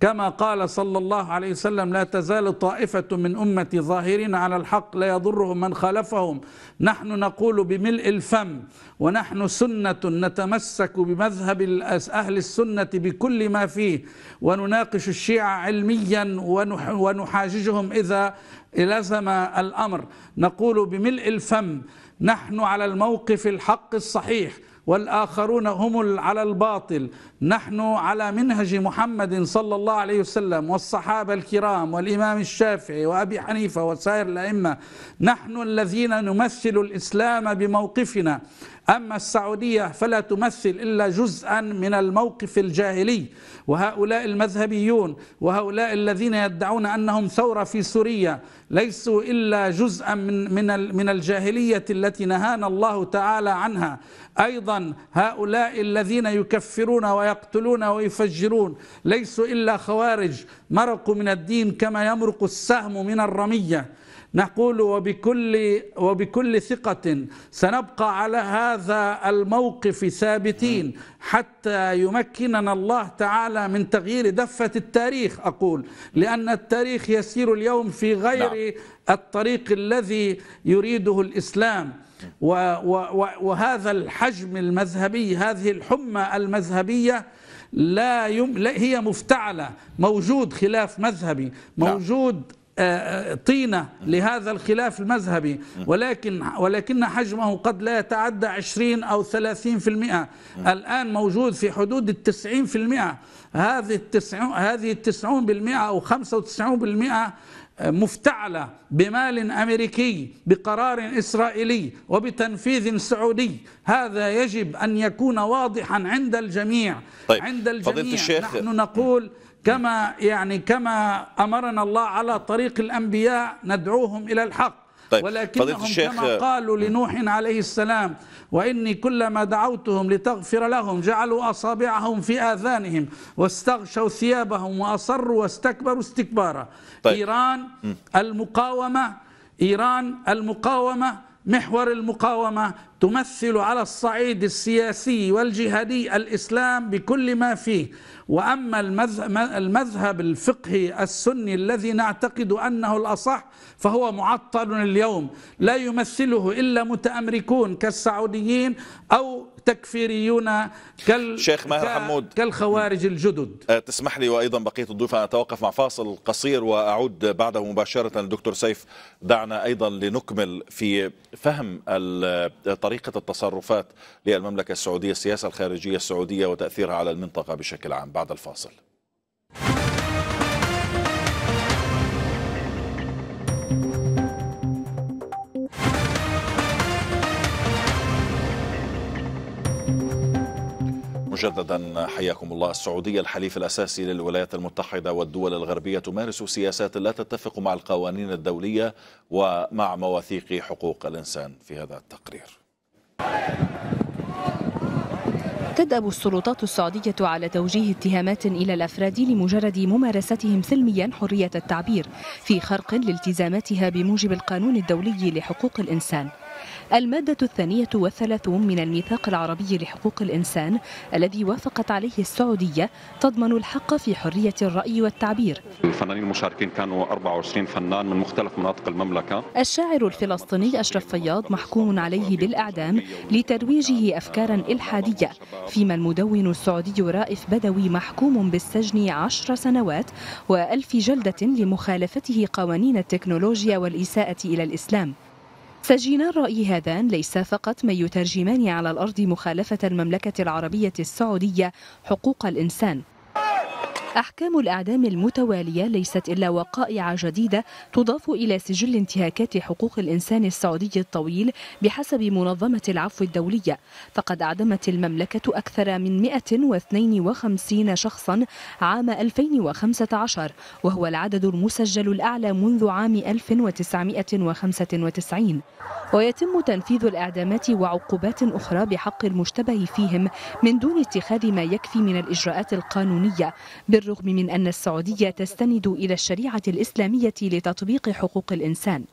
كما قال صلى الله عليه وسلم لا تزال طائفة من أمتي ظاهرين على الحق لا يضرهم من خالفهم نحن نقول بملء الفم ونحن سنة نتمسك بمذهب أهل السنة بكل ما فيه ونناقش الشيعة علميا ونحاججهم إذا لزم الأمر نقول بملء الفم نحن على الموقف الحق الصحيح والآخرون هم على الباطل نحن على منهج محمد صلى الله عليه وسلم والصحابة الكرام والإمام الشافعي وأبي حنيفة وسائر الأئمة نحن الذين نمثل الإسلام بموقفنا أما السعودية فلا تمثل إلا جزءا من الموقف الجاهلي وهؤلاء المذهبيون وهؤلاء الذين يدعون أنهم ثورة في سوريا ليسوا إلا جزءا من, من, من الجاهلية التي نهانا الله تعالى عنها أيضا هؤلاء الذين يكفرون وي يقتلون ويفجرون ليسوا إلا خوارج مرقوا من الدين كما يمرق السهم من الرمية نقول وبكل, وبكل ثقة سنبقى على هذا الموقف ثابتين حتى يمكننا الله تعالى من تغيير دفة التاريخ أقول لأن التاريخ يسير اليوم في غير نعم. الطريق الذي يريده الإسلام وهذا الحجم المذهبي هذه الحمى المذهبية لا, يم... لا هي مفتعلة موجود خلاف مذهبي نعم. موجود آه، آه، طينة لهذا الخلاف المذهبي ولكن ولكن حجمه قد لا يتعدى 20 أو 30% الآن موجود في حدود التسعين في المئة هذه التسعون, هذه التسعون بالمئة أو 95% مفتعلة بمال أمريكي بقرار إسرائيلي وبتنفيذ سعودي هذا يجب أن يكون واضحا عند الجميع طيب. عند الجميع الشيخ. نحن نقول كما يعني كما أمرنا الله على طريق الأنبياء ندعوهم إلى الحق طيب. ولكنهم كما قالوا لنوح عليه السلام وإني كلما دعوتهم لتغفر لهم جعلوا أصابعهم في آذانهم واستغشوا ثيابهم وأصروا واستكبروا استكبارا طيب. إيران المقاومة إيران المقاومة محور المقاومة تمثل على الصعيد السياسي والجهادي الإسلام بكل ما فيه وأما المذهب الفقهي السني الذي نعتقد أنه الأصح فهو معطل اليوم لا يمثله إلا متأمركون كالسعوديين أو التكفيريون كال شيخ ماهر حمود كالخوارج الجدد أه، تسمح لي وايضا بقيه الضيوف ان اتوقف مع فاصل قصير واعود بعده مباشره للدكتور سيف دعنا ايضا لنكمل في فهم طريقه التصرفات للمملكه السعوديه السياسه الخارجيه السعوديه وتاثيرها على المنطقه بشكل عام بعد الفاصل. مجددا حياكم الله السعودية الحليف الأساسي للولايات المتحدة والدول الغربية تمارس سياسات لا تتفق مع القوانين الدولية ومع مواثيق حقوق الإنسان في هذا التقرير تدأب السلطات السعودية على توجيه اتهامات إلى الأفراد لمجرد ممارستهم سلميا حرية التعبير في خرق لالتزاماتها بموجب القانون الدولي لحقوق الإنسان المادة الثانية والثلاثون من الميثاق العربي لحقوق الإنسان الذي وافقت عليه السعودية تضمن الحق في حرية الرأي والتعبير الفنانين المشاركين كانوا 24 فنان من مختلف مناطق المملكة الشاعر الفلسطيني أشرف فياض محكوم عليه بالإعدام لترويجه أفكارا إلحادية فيما المدون السعودي رائف بدوي محكوم بالسجن عشر سنوات وألف جلدة لمخالفته قوانين التكنولوجيا والإساءة إلى الإسلام سجينا الرأي هذان ليس فقط ما يترجمان على الأرض مخالفة المملكة العربية السعودية حقوق الإنسان أحكام الأعدام المتوالية ليست إلا وقائع جديدة تضاف إلى سجل انتهاكات حقوق الإنسان السعودي الطويل بحسب منظمة العفو الدولية فقد أعدمت المملكة أكثر من 152 شخصا عام 2015 وهو العدد المسجل الأعلى منذ عام 1995 ويتم تنفيذ الإعدامات وعقوبات أخرى بحق المشتبه فيهم من دون اتخاذ ما يكفي من الإجراءات القانونية بالرغم من أن السعودية تستند إلى الشريعة الإسلامية لتطبيق حقوق الإنسان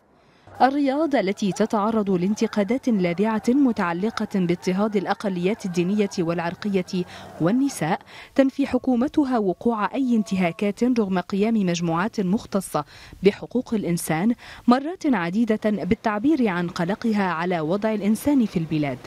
الرياض التي تتعرض لانتقادات لاذعة متعلقة باضطهاد الأقليات الدينية والعرقية والنساء تنفي حكومتها وقوع أي انتهاكات رغم قيام مجموعات مختصة بحقوق الإنسان مرات عديدة بالتعبير عن قلقها على وضع الإنسان في البلاد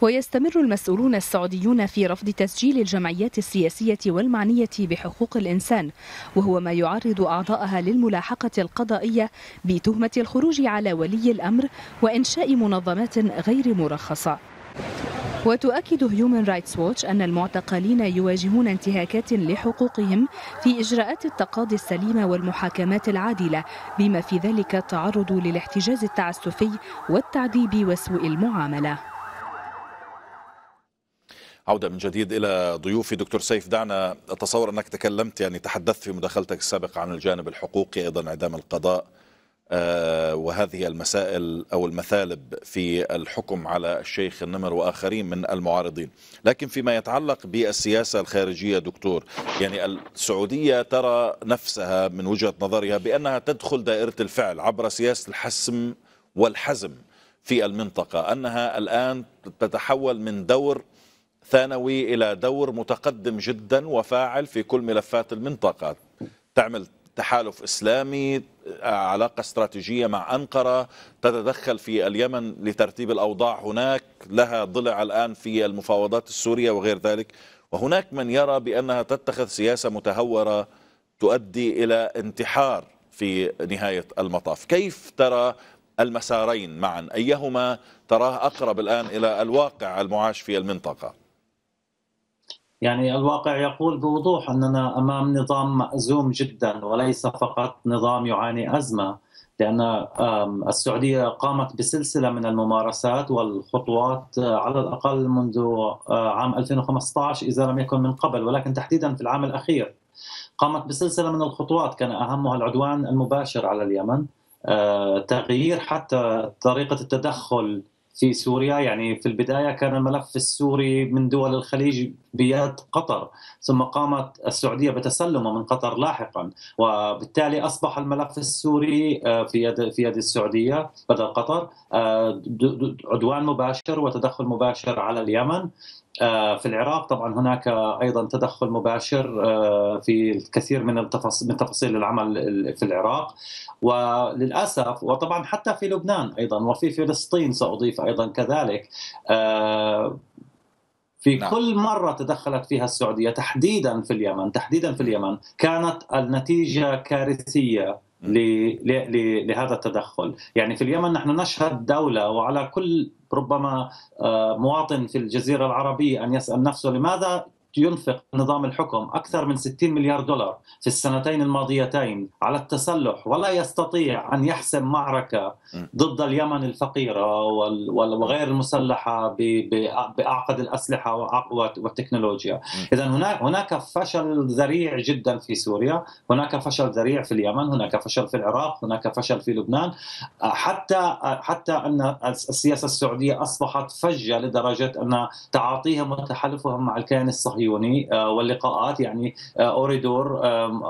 ويستمر المسؤولون السعوديون في رفض تسجيل الجمعيات السياسية والمعنية بحقوق الإنسان وهو ما يعرض أعضاءها للملاحقة القضائية بتهمة الخروج على ولي الأمر وإنشاء منظمات غير مرخصة وتؤكد هيومن رايتس ووتش أن المعتقلين يواجهون انتهاكات لحقوقهم في إجراءات التقاضي السليمة والمحاكمات العادلة بما في ذلك التعرض للاحتجاز التعسفي والتعذيب وسوء المعاملة عودة من جديد إلى ضيوفي دكتور سيف دعنا أتصور أنك تكلمت يعني تحدثت في مداخلتك السابقة عن الجانب الحقوقي أيضا عدم القضاء آه، وهذه المسائل أو المثالب في الحكم على الشيخ النمر وآخرين من المعارضين لكن فيما يتعلق بالسياسة الخارجية دكتور يعني السعودية ترى نفسها من وجهة نظرها بأنها تدخل دائرة الفعل عبر سياسة الحسم والحزم في المنطقة أنها الآن تتحول من دور ثانوي إلى دور متقدم جدا وفاعل في كل ملفات المنطقة تعمل تحالف إسلامي علاقة استراتيجية مع أنقرة تتدخل في اليمن لترتيب الأوضاع هناك لها ضلع الآن في المفاوضات السورية وغير ذلك وهناك من يرى بأنها تتخذ سياسة متهورة تؤدي إلى انتحار في نهاية المطاف كيف ترى المسارين معا أيهما تراه أقرب الآن إلى الواقع المعاش في المنطقة يعني الواقع يقول بوضوح اننا امام نظام مازوم جدا وليس فقط نظام يعاني ازمه لان السعوديه قامت بسلسله من الممارسات والخطوات آه، على الاقل منذ آه، عام 2015 اذا لم يكن من قبل ولكن تحديدا في العام الاخير قامت بسلسله من الخطوات كان اهمها العدوان المباشر على اليمن آه، تغيير حتى طريقه التدخل في سوريا يعني في البداية كان الملف السوري من دول الخليج بيد قطر ثم قامت السعودية بتسلمه من قطر لاحقا وبالتالي أصبح الملف السوري آه، في يد, في يد السعودية بدل قطر آه، عدوان مباشر وتدخل مباشر على اليمن آه، في العراق طبعا هناك ايضا تدخل مباشر آه، في الكثير من من تفاصيل العمل في العراق وللاسف وطبعا حتى في لبنان ايضا وفي فلسطين ساضيف ايضا كذلك آه، في نعم. كل مرة تدخلت فيها السعودية تحديدا في اليمن تحديدا في اليمن كانت النتيجة كارثية لهذا التدخل يعني في اليمن نحن نشهد دولة وعلى كل ربما آه، مواطن في الجزيرة العربية أن يسأل نفسه لماذا ينفق نظام الحكم أكثر من 60 مليار دولار في السنتين الماضيتين على التسلح ولا يستطيع أن يحسم معركة ضد اليمن الفقيرة وغير المسلحة بأعقد الأسلحة والتكنولوجيا إذا هناك هناك فشل ذريع جدا في سوريا هناك فشل ذريع في اليمن هناك فشل في العراق هناك فشل في لبنان حتى حتى أن السياسة السعودية أصبحت فجة لدرجة أن تعاطيهم وتحالفهم مع الكيان الصهيوني الصهيوني آه، واللقاءات يعني آه، اوريدور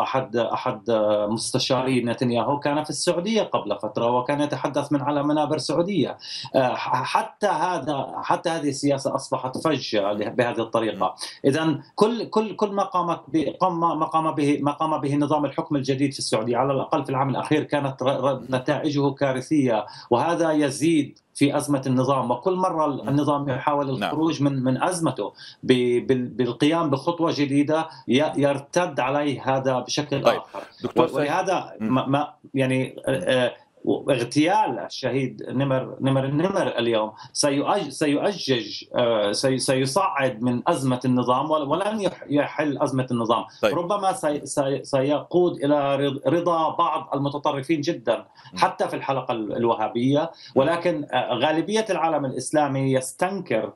احد احد آه، مستشاري نتنياهو كان في السعوديه قبل فتره وكان يتحدث من على منابر سعوديه حتى هذا حتى هذه السياسه اصبحت فجه بهذه الطريقه اذا كل كل كل ما قامت ما قام به ما قام به نظام الحكم الجديد في السعوديه على الاقل في العام الاخير كانت نتائجه كارثيه وهذا يزيد في ازمه النظام وكل مره النظام يحاول نعم. الخروج من من ازمته بالقيام بخطوه جديده يرتد عليه هذا بشكل طيب. اخر دكتور ولهذا ما يعني آه، آه، واغتيال الشهيد نمر نمر النمر اليوم سيؤجج آه، سيصعد من ازمه النظام ولن يحل ازمه النظام طيب. ربما سيقود الى رضا بعض المتطرفين جدا حتى في الحلقه الوهابيه ولكن آه، غالبيه العالم الاسلامي يستنكر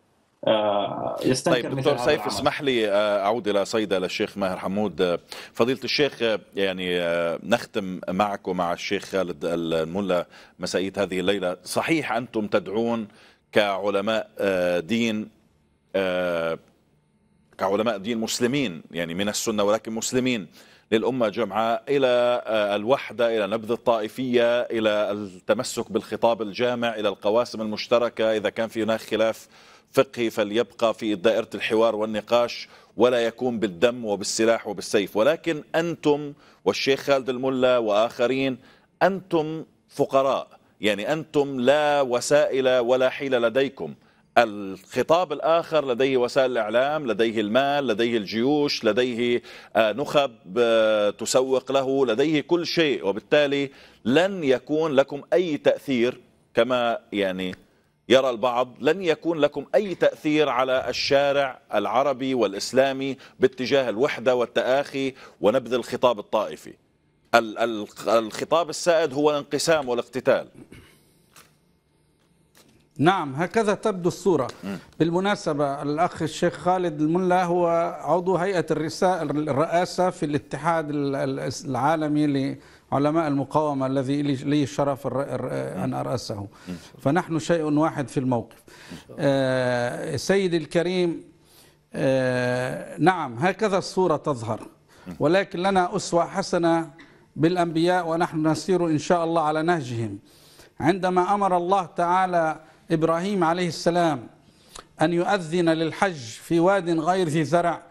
آه، يستنكر طيب دكتور سيف اسمح لي آه، اعود الى صيدا للشيخ ماهر حمود آه، فضيله الشيخ يعني نختم معك ومع الشيخ خالد الملا مسائيه هذه الليله صحيح انتم تدعون كعلماء دين كعلماء دين مسلمين يعني من السنه ولكن مسلمين للأمة جمعاء إلى الوحدة إلى نبذ الطائفية إلى التمسك بالخطاب الجامع إلى القواسم المشتركة إذا كان في هناك خلاف فقهي فليبقى في دائرة الحوار والنقاش ولا يكون بالدم وبالسلاح وبالسيف ولكن أنتم والشيخ خالد الملا وآخرين أنتم فقراء يعني أنتم لا وسائل ولا حيلة لديكم الخطاب الآخر لديه وسائل الإعلام لديه المال لديه الجيوش لديه آه، نخب آه، تسوق له لديه كل شيء وبالتالي لن يكون لكم أي تأثير كما يعني يرى البعض لن يكون لكم أي تأثير على الشارع العربي والإسلامي باتجاه الوحدة والتآخي ونبذ الخطاب الطائفي الخطاب السائد هو الانقسام والاقتتال نعم هكذا تبدو الصورة بالمناسبة الأخ الشيخ خالد الملا هو عضو هيئة الرئاسة في الاتحاد العالمي علماء المقاومة الذي لي الشرف أن أرأسه فنحن شيء واحد في الموقف آه، سيد الكريم آه، نعم هكذا الصورة تظهر ولكن لنا أسوة حسنة بالأنبياء ونحن نسير إن شاء الله على نهجهم عندما أمر الله تعالى إبراهيم عليه السلام أن يؤذن للحج في واد غير ذي زرع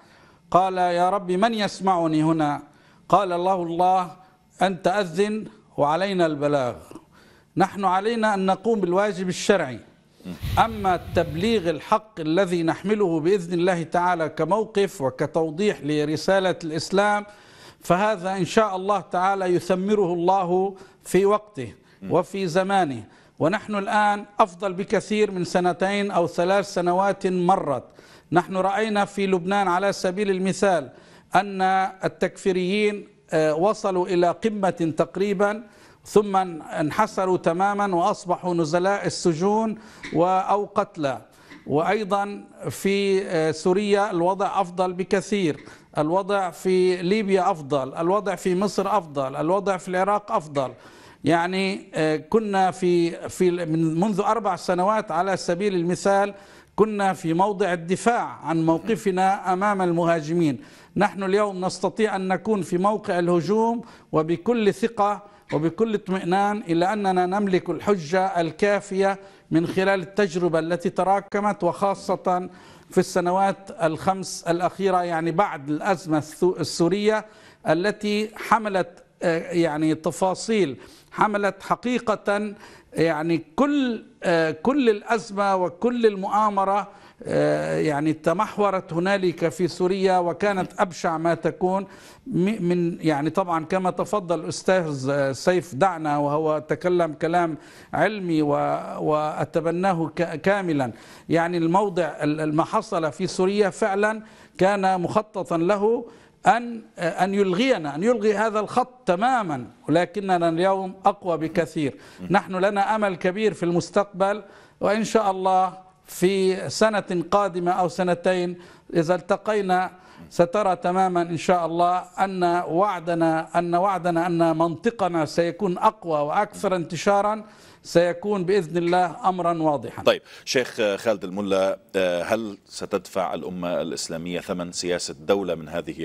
قال يا رب من يسمعني هنا قال الله الله أن تأذن وعلينا البلاغ نحن علينا أن نقوم بالواجب الشرعي أما التبليغ الحق الذي نحمله بإذن الله تعالى كموقف وكتوضيح لرسالة الإسلام فهذا إن شاء الله تعالى يثمره الله في وقته وفي زمانه ونحن الآن أفضل بكثير من سنتين أو ثلاث سنوات مرت نحن رأينا في لبنان على سبيل المثال أن التكفيريين آه، وصلوا إلى قمة تقريبا ثم انحسروا تماما وأصبحوا نزلاء السجون أو قتلى وأيضا في آه، سوريا الوضع أفضل بكثير الوضع في ليبيا أفضل الوضع في مصر أفضل الوضع في العراق أفضل يعني آه، كنا في في منذ أربع سنوات على سبيل المثال كنا في موضع الدفاع عن موقفنا أمام المهاجمين نحن اليوم نستطيع أن نكون في موقع الهجوم وبكل ثقة وبكل اطمئنان إلى أننا نملك الحجة الكافية من خلال التجربة التي تراكمت وخاصة في السنوات الخمس الأخيرة يعني بعد الأزمة السورية التي حملت آه، يعني تفاصيل حملت حقيقة يعني كل آه، كل الأزمة وكل المؤامرة آه، يعني تمحورت هنالك في سوريا وكانت أبشع ما تكون من يعني طبعا كما تفضل الأستاذ آه، سيف دعنا وهو تكلم كلام علمي وأتبناه كاملا يعني الموضع ما حصل في سوريا فعلا كان مخططا له أن أن يلغينا أن يلغي هذا الخط تماما ولكننا اليوم أقوى بكثير نحن لنا أمل كبير في المستقبل وإن شاء الله في سنة قادمة أو سنتين إذا التقينا سترى تماما إن شاء الله أن وعدنا أن وعدنا أن منطقنا سيكون أقوى وأكثر انتشارا سيكون باذن الله امرا واضحا. طيب شيخ خالد الملا آه، هل ستدفع الامه الاسلاميه ثمن سياسه دوله من هذه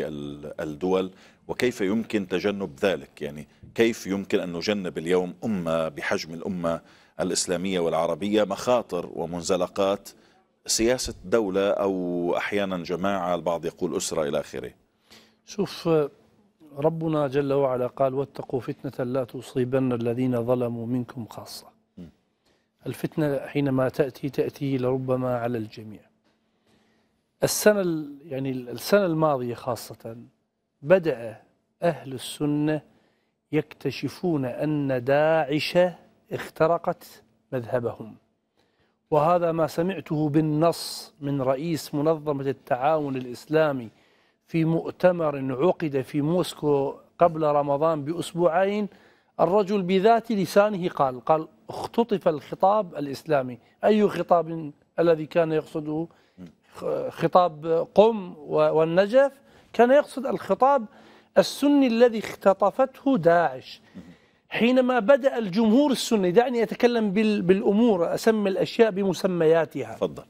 الدول وكيف يمكن تجنب ذلك؟ يعني كيف يمكن ان نجنب اليوم امه بحجم الامه الاسلاميه والعربيه مخاطر ومنزلقات سياسه دوله او احيانا جماعه البعض يقول اسره الى اخره. شوف ربنا جل وعلا قال واتقوا فتنة لا تصيبن الذين ظلموا منكم خاصة الفتنة حينما تأتي تأتي لربما على الجميع السنة يعني السنة الماضية خاصة بدأ أهل السنة يكتشفون أن داعش اخترقت مذهبهم وهذا ما سمعته بالنص من رئيس منظمة التعاون الإسلامي في مؤتمر عقد في موسكو قبل رمضان بأسبوعين الرجل بذات لسانه قال قال اختطف الخطاب الإسلامي أي خطاب الذي كان يقصده خطاب قم والنجف كان يقصد الخطاب السني الذي اختطفته داعش حينما بدأ الجمهور السني دعني أتكلم بالأمور أسمي الأشياء بمسمياتها تفضل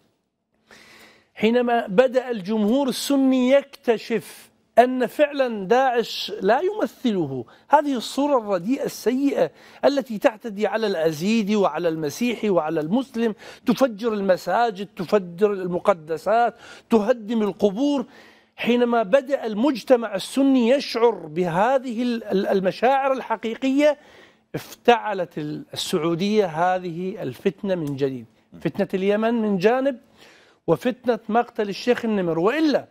حينما بدأ الجمهور السني يكتشف أن فعلا داعش لا يمثله هذه الصورة الرديئة السيئة التي تعتدي على الأزيد وعلى المسيحي وعلى المسلم تفجر المساجد تفجر المقدسات تهدم القبور حينما بدأ المجتمع السني يشعر بهذه المشاعر الحقيقية افتعلت السعودية هذه الفتنة من جديد فتنة اليمن من جانب وفتنة مقتل الشيخ النمر وإلا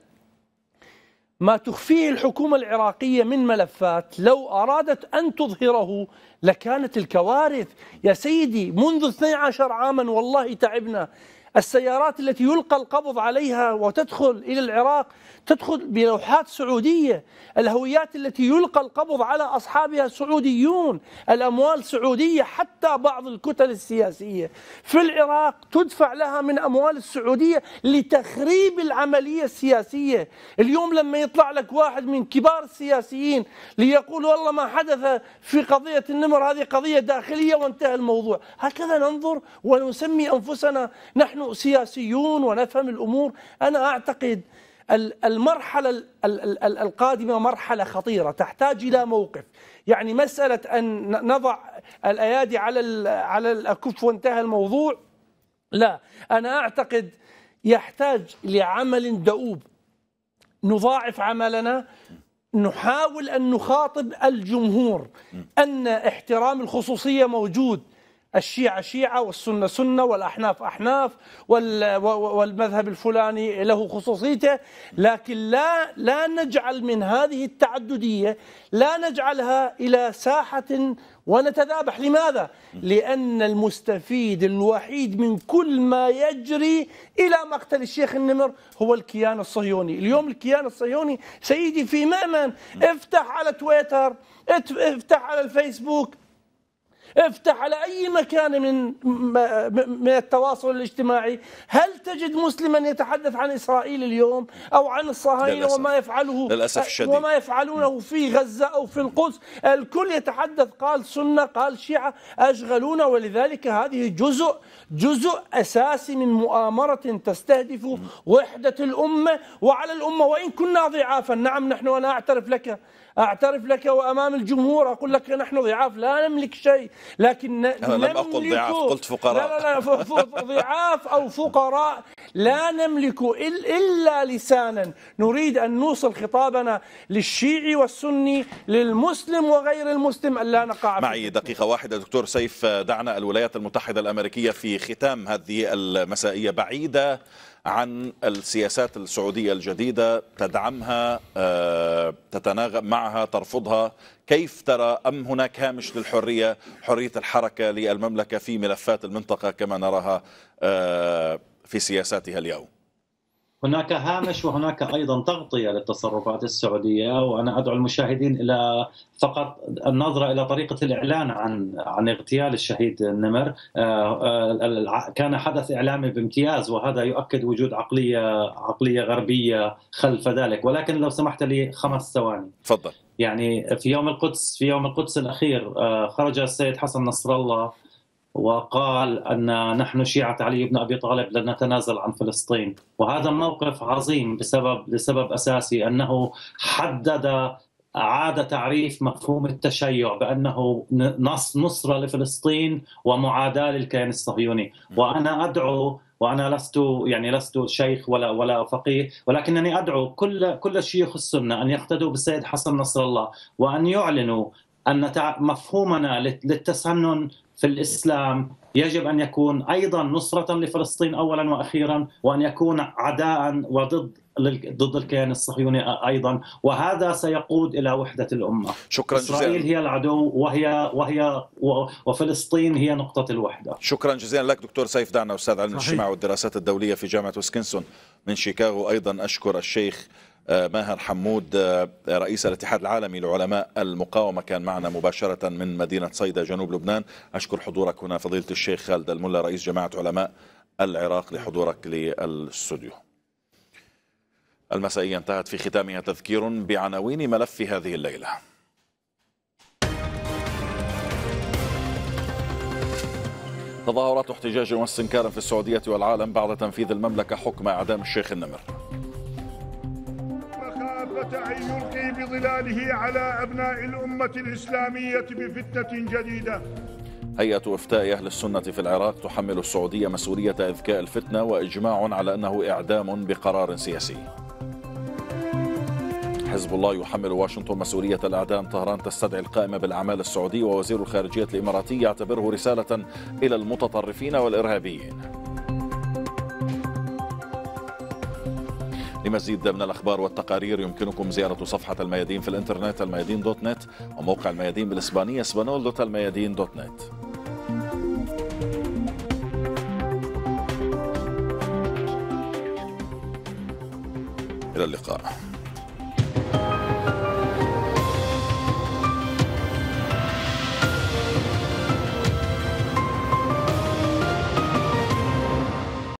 ما تخفيه الحكومة العراقية من ملفات لو أرادت أن تظهره لكانت الكوارث يا سيدي منذ 12 عاما والله تعبنا السيارات التي يلقى القبض عليها وتدخل إلى العراق تدخل بلوحات سعودية الهويات التي يلقى القبض على أصحابها سعوديون الأموال سعودية حتى بعض الكتل السياسية في العراق تدفع لها من أموال السعودية لتخريب العملية السياسية اليوم لما يطلع لك واحد من كبار السياسيين ليقول والله ما حدث في قضية النمر هذه قضية داخلية وانتهى الموضوع هكذا ننظر ونسمي أنفسنا نحن سياسيون ونفهم الأمور أنا أعتقد المرحلة القادمة مرحلة خطيرة تحتاج إلى موقف يعني مسألة أن نضع الأيادي على على الأكف وانتهى الموضوع لا أنا أعتقد يحتاج لعمل دؤوب نضاعف عملنا نحاول أن نخاطب الجمهور أن احترام الخصوصية موجود الشيعة شيعة والسنة سنة والأحناف أحناف والمذهب الفلاني له خصوصيته لكن لا لا نجعل من هذه التعددية لا نجعلها إلى ساحة ونتذابح لماذا؟ لأن المستفيد الوحيد من كل ما يجري إلى مقتل الشيخ النمر هو الكيان الصهيوني اليوم الكيان الصهيوني سيدي في مأمن افتح على تويتر افتح على الفيسبوك افتح على أي مكان من من التواصل الاجتماعي هل تجد مسلما يتحدث عن إسرائيل اليوم أو عن الصهاينة وما يفعله للأسف أه، الشديد وما يفعلونه في غزة أو في القدس الكل يتحدث قال سنة قال شيعة أشغلونا ولذلك هذه جزء جزء أساسي من مؤامرة تستهدف وحدة الأمة وعلى الأمة وإن كنا ضعافا نعم نحن أنا أعترف لك أعترف لك وأمام الجمهور أقول لك نحن ضعاف لا نملك شيء لكن أنا لم أقل ضعاف قلت فقراء لا لا, لا ضعاف أو فقراء لا نملك إلا لسانا نريد أن نوصل خطابنا للشيعي والسني للمسلم وغير المسلم ألا نقع معي دقيقة واحدة دكتور سيف دعنا الولايات المتحدة الأمريكية في ختام هذه المسائية بعيدة عن السياسات السعودية الجديدة تدعمها آه، تتناغم معها ترفضها كيف ترى أم هناك هامش للحرية حرية الحركة للمملكة في ملفات المنطقة كما نراها آه، في سياساتها اليوم هناك هامش وهناك ايضا تغطيه للتصرفات السعوديه وانا ادعو المشاهدين الى فقط النظره الى طريقه الاعلان عن عن اغتيال الشهيد النمر آه، آه، كان حدث اعلامي بامتياز وهذا يؤكد وجود عقليه عقليه غربيه خلف ذلك ولكن لو سمحت لي خمس ثواني تفضل يعني في يوم القدس في يوم القدس الاخير آه، خرج السيد حسن نصر الله وقال أن نحن شيعة علي بن أبي طالب لن نتنازل عن فلسطين وهذا موقف عظيم بسبب لسبب أساسي أنه حدد أعاد تعريف مفهوم التشيع بأنه نص نصرة لفلسطين ومعاداة للكيان الصهيوني وأنا أدعو وانا لست يعني لست شيخ ولا ولا فقيه ولكنني ادعو كل كل شيوخ السنه ان يقتدوا بالسيد حسن نصر الله وان يعلنوا ان مفهومنا للتسنن في الاسلام يجب ان يكون ايضا نصره لفلسطين اولا واخيرا وان يكون عداء وضد ضد الكيان الصهيوني ايضا وهذا سيقود الى وحده الامه شكرا اسرائيل جزيلا. هي العدو وهي وهي وفلسطين هي نقطه الوحده شكرا جزيلا لك دكتور سيف دعنا استاذ علم الاجتماع والدراسات الدوليه في جامعه وسكنسون من شيكاغو ايضا اشكر الشيخ آه، ماهر حمود آه، رئيس الاتحاد العالمي لعلماء المقاومة كان معنا مباشرة من مدينة صيدا جنوب لبنان أشكر حضورك هنا فضيلة الشيخ خالد الملا رئيس جماعة علماء العراق لحضورك للاستوديو المسائية انتهت في ختامها تذكير بعناوين ملف هذه الليلة تظاهرات احتجاج واستنكار في السعودية والعالم بعد تنفيذ المملكة حكم إعدام الشيخ النمر الفتى أن يلقي بظلاله على أبناء الأمة الإسلامية بفتنة جديدة هيئة إفتاء أهل السنة في العراق تحمل السعودية مسؤولية إذكاء الفتنة وإجماع على أنه إعدام بقرار سياسي حزب الله يحمل واشنطن مسؤولية الأعدام طهران تستدعي القائمة بالأعمال السعودي ووزير الخارجية الإماراتي يعتبره رسالة إلى المتطرفين والإرهابيين لمزيد من الأخبار والتقارير يمكنكم زيارة صفحة الميادين في الإنترنت الميادين دوت نت وموقع الميادين بالإسبانية اسبانول دوت الميادين دوت نت إلى اللقاء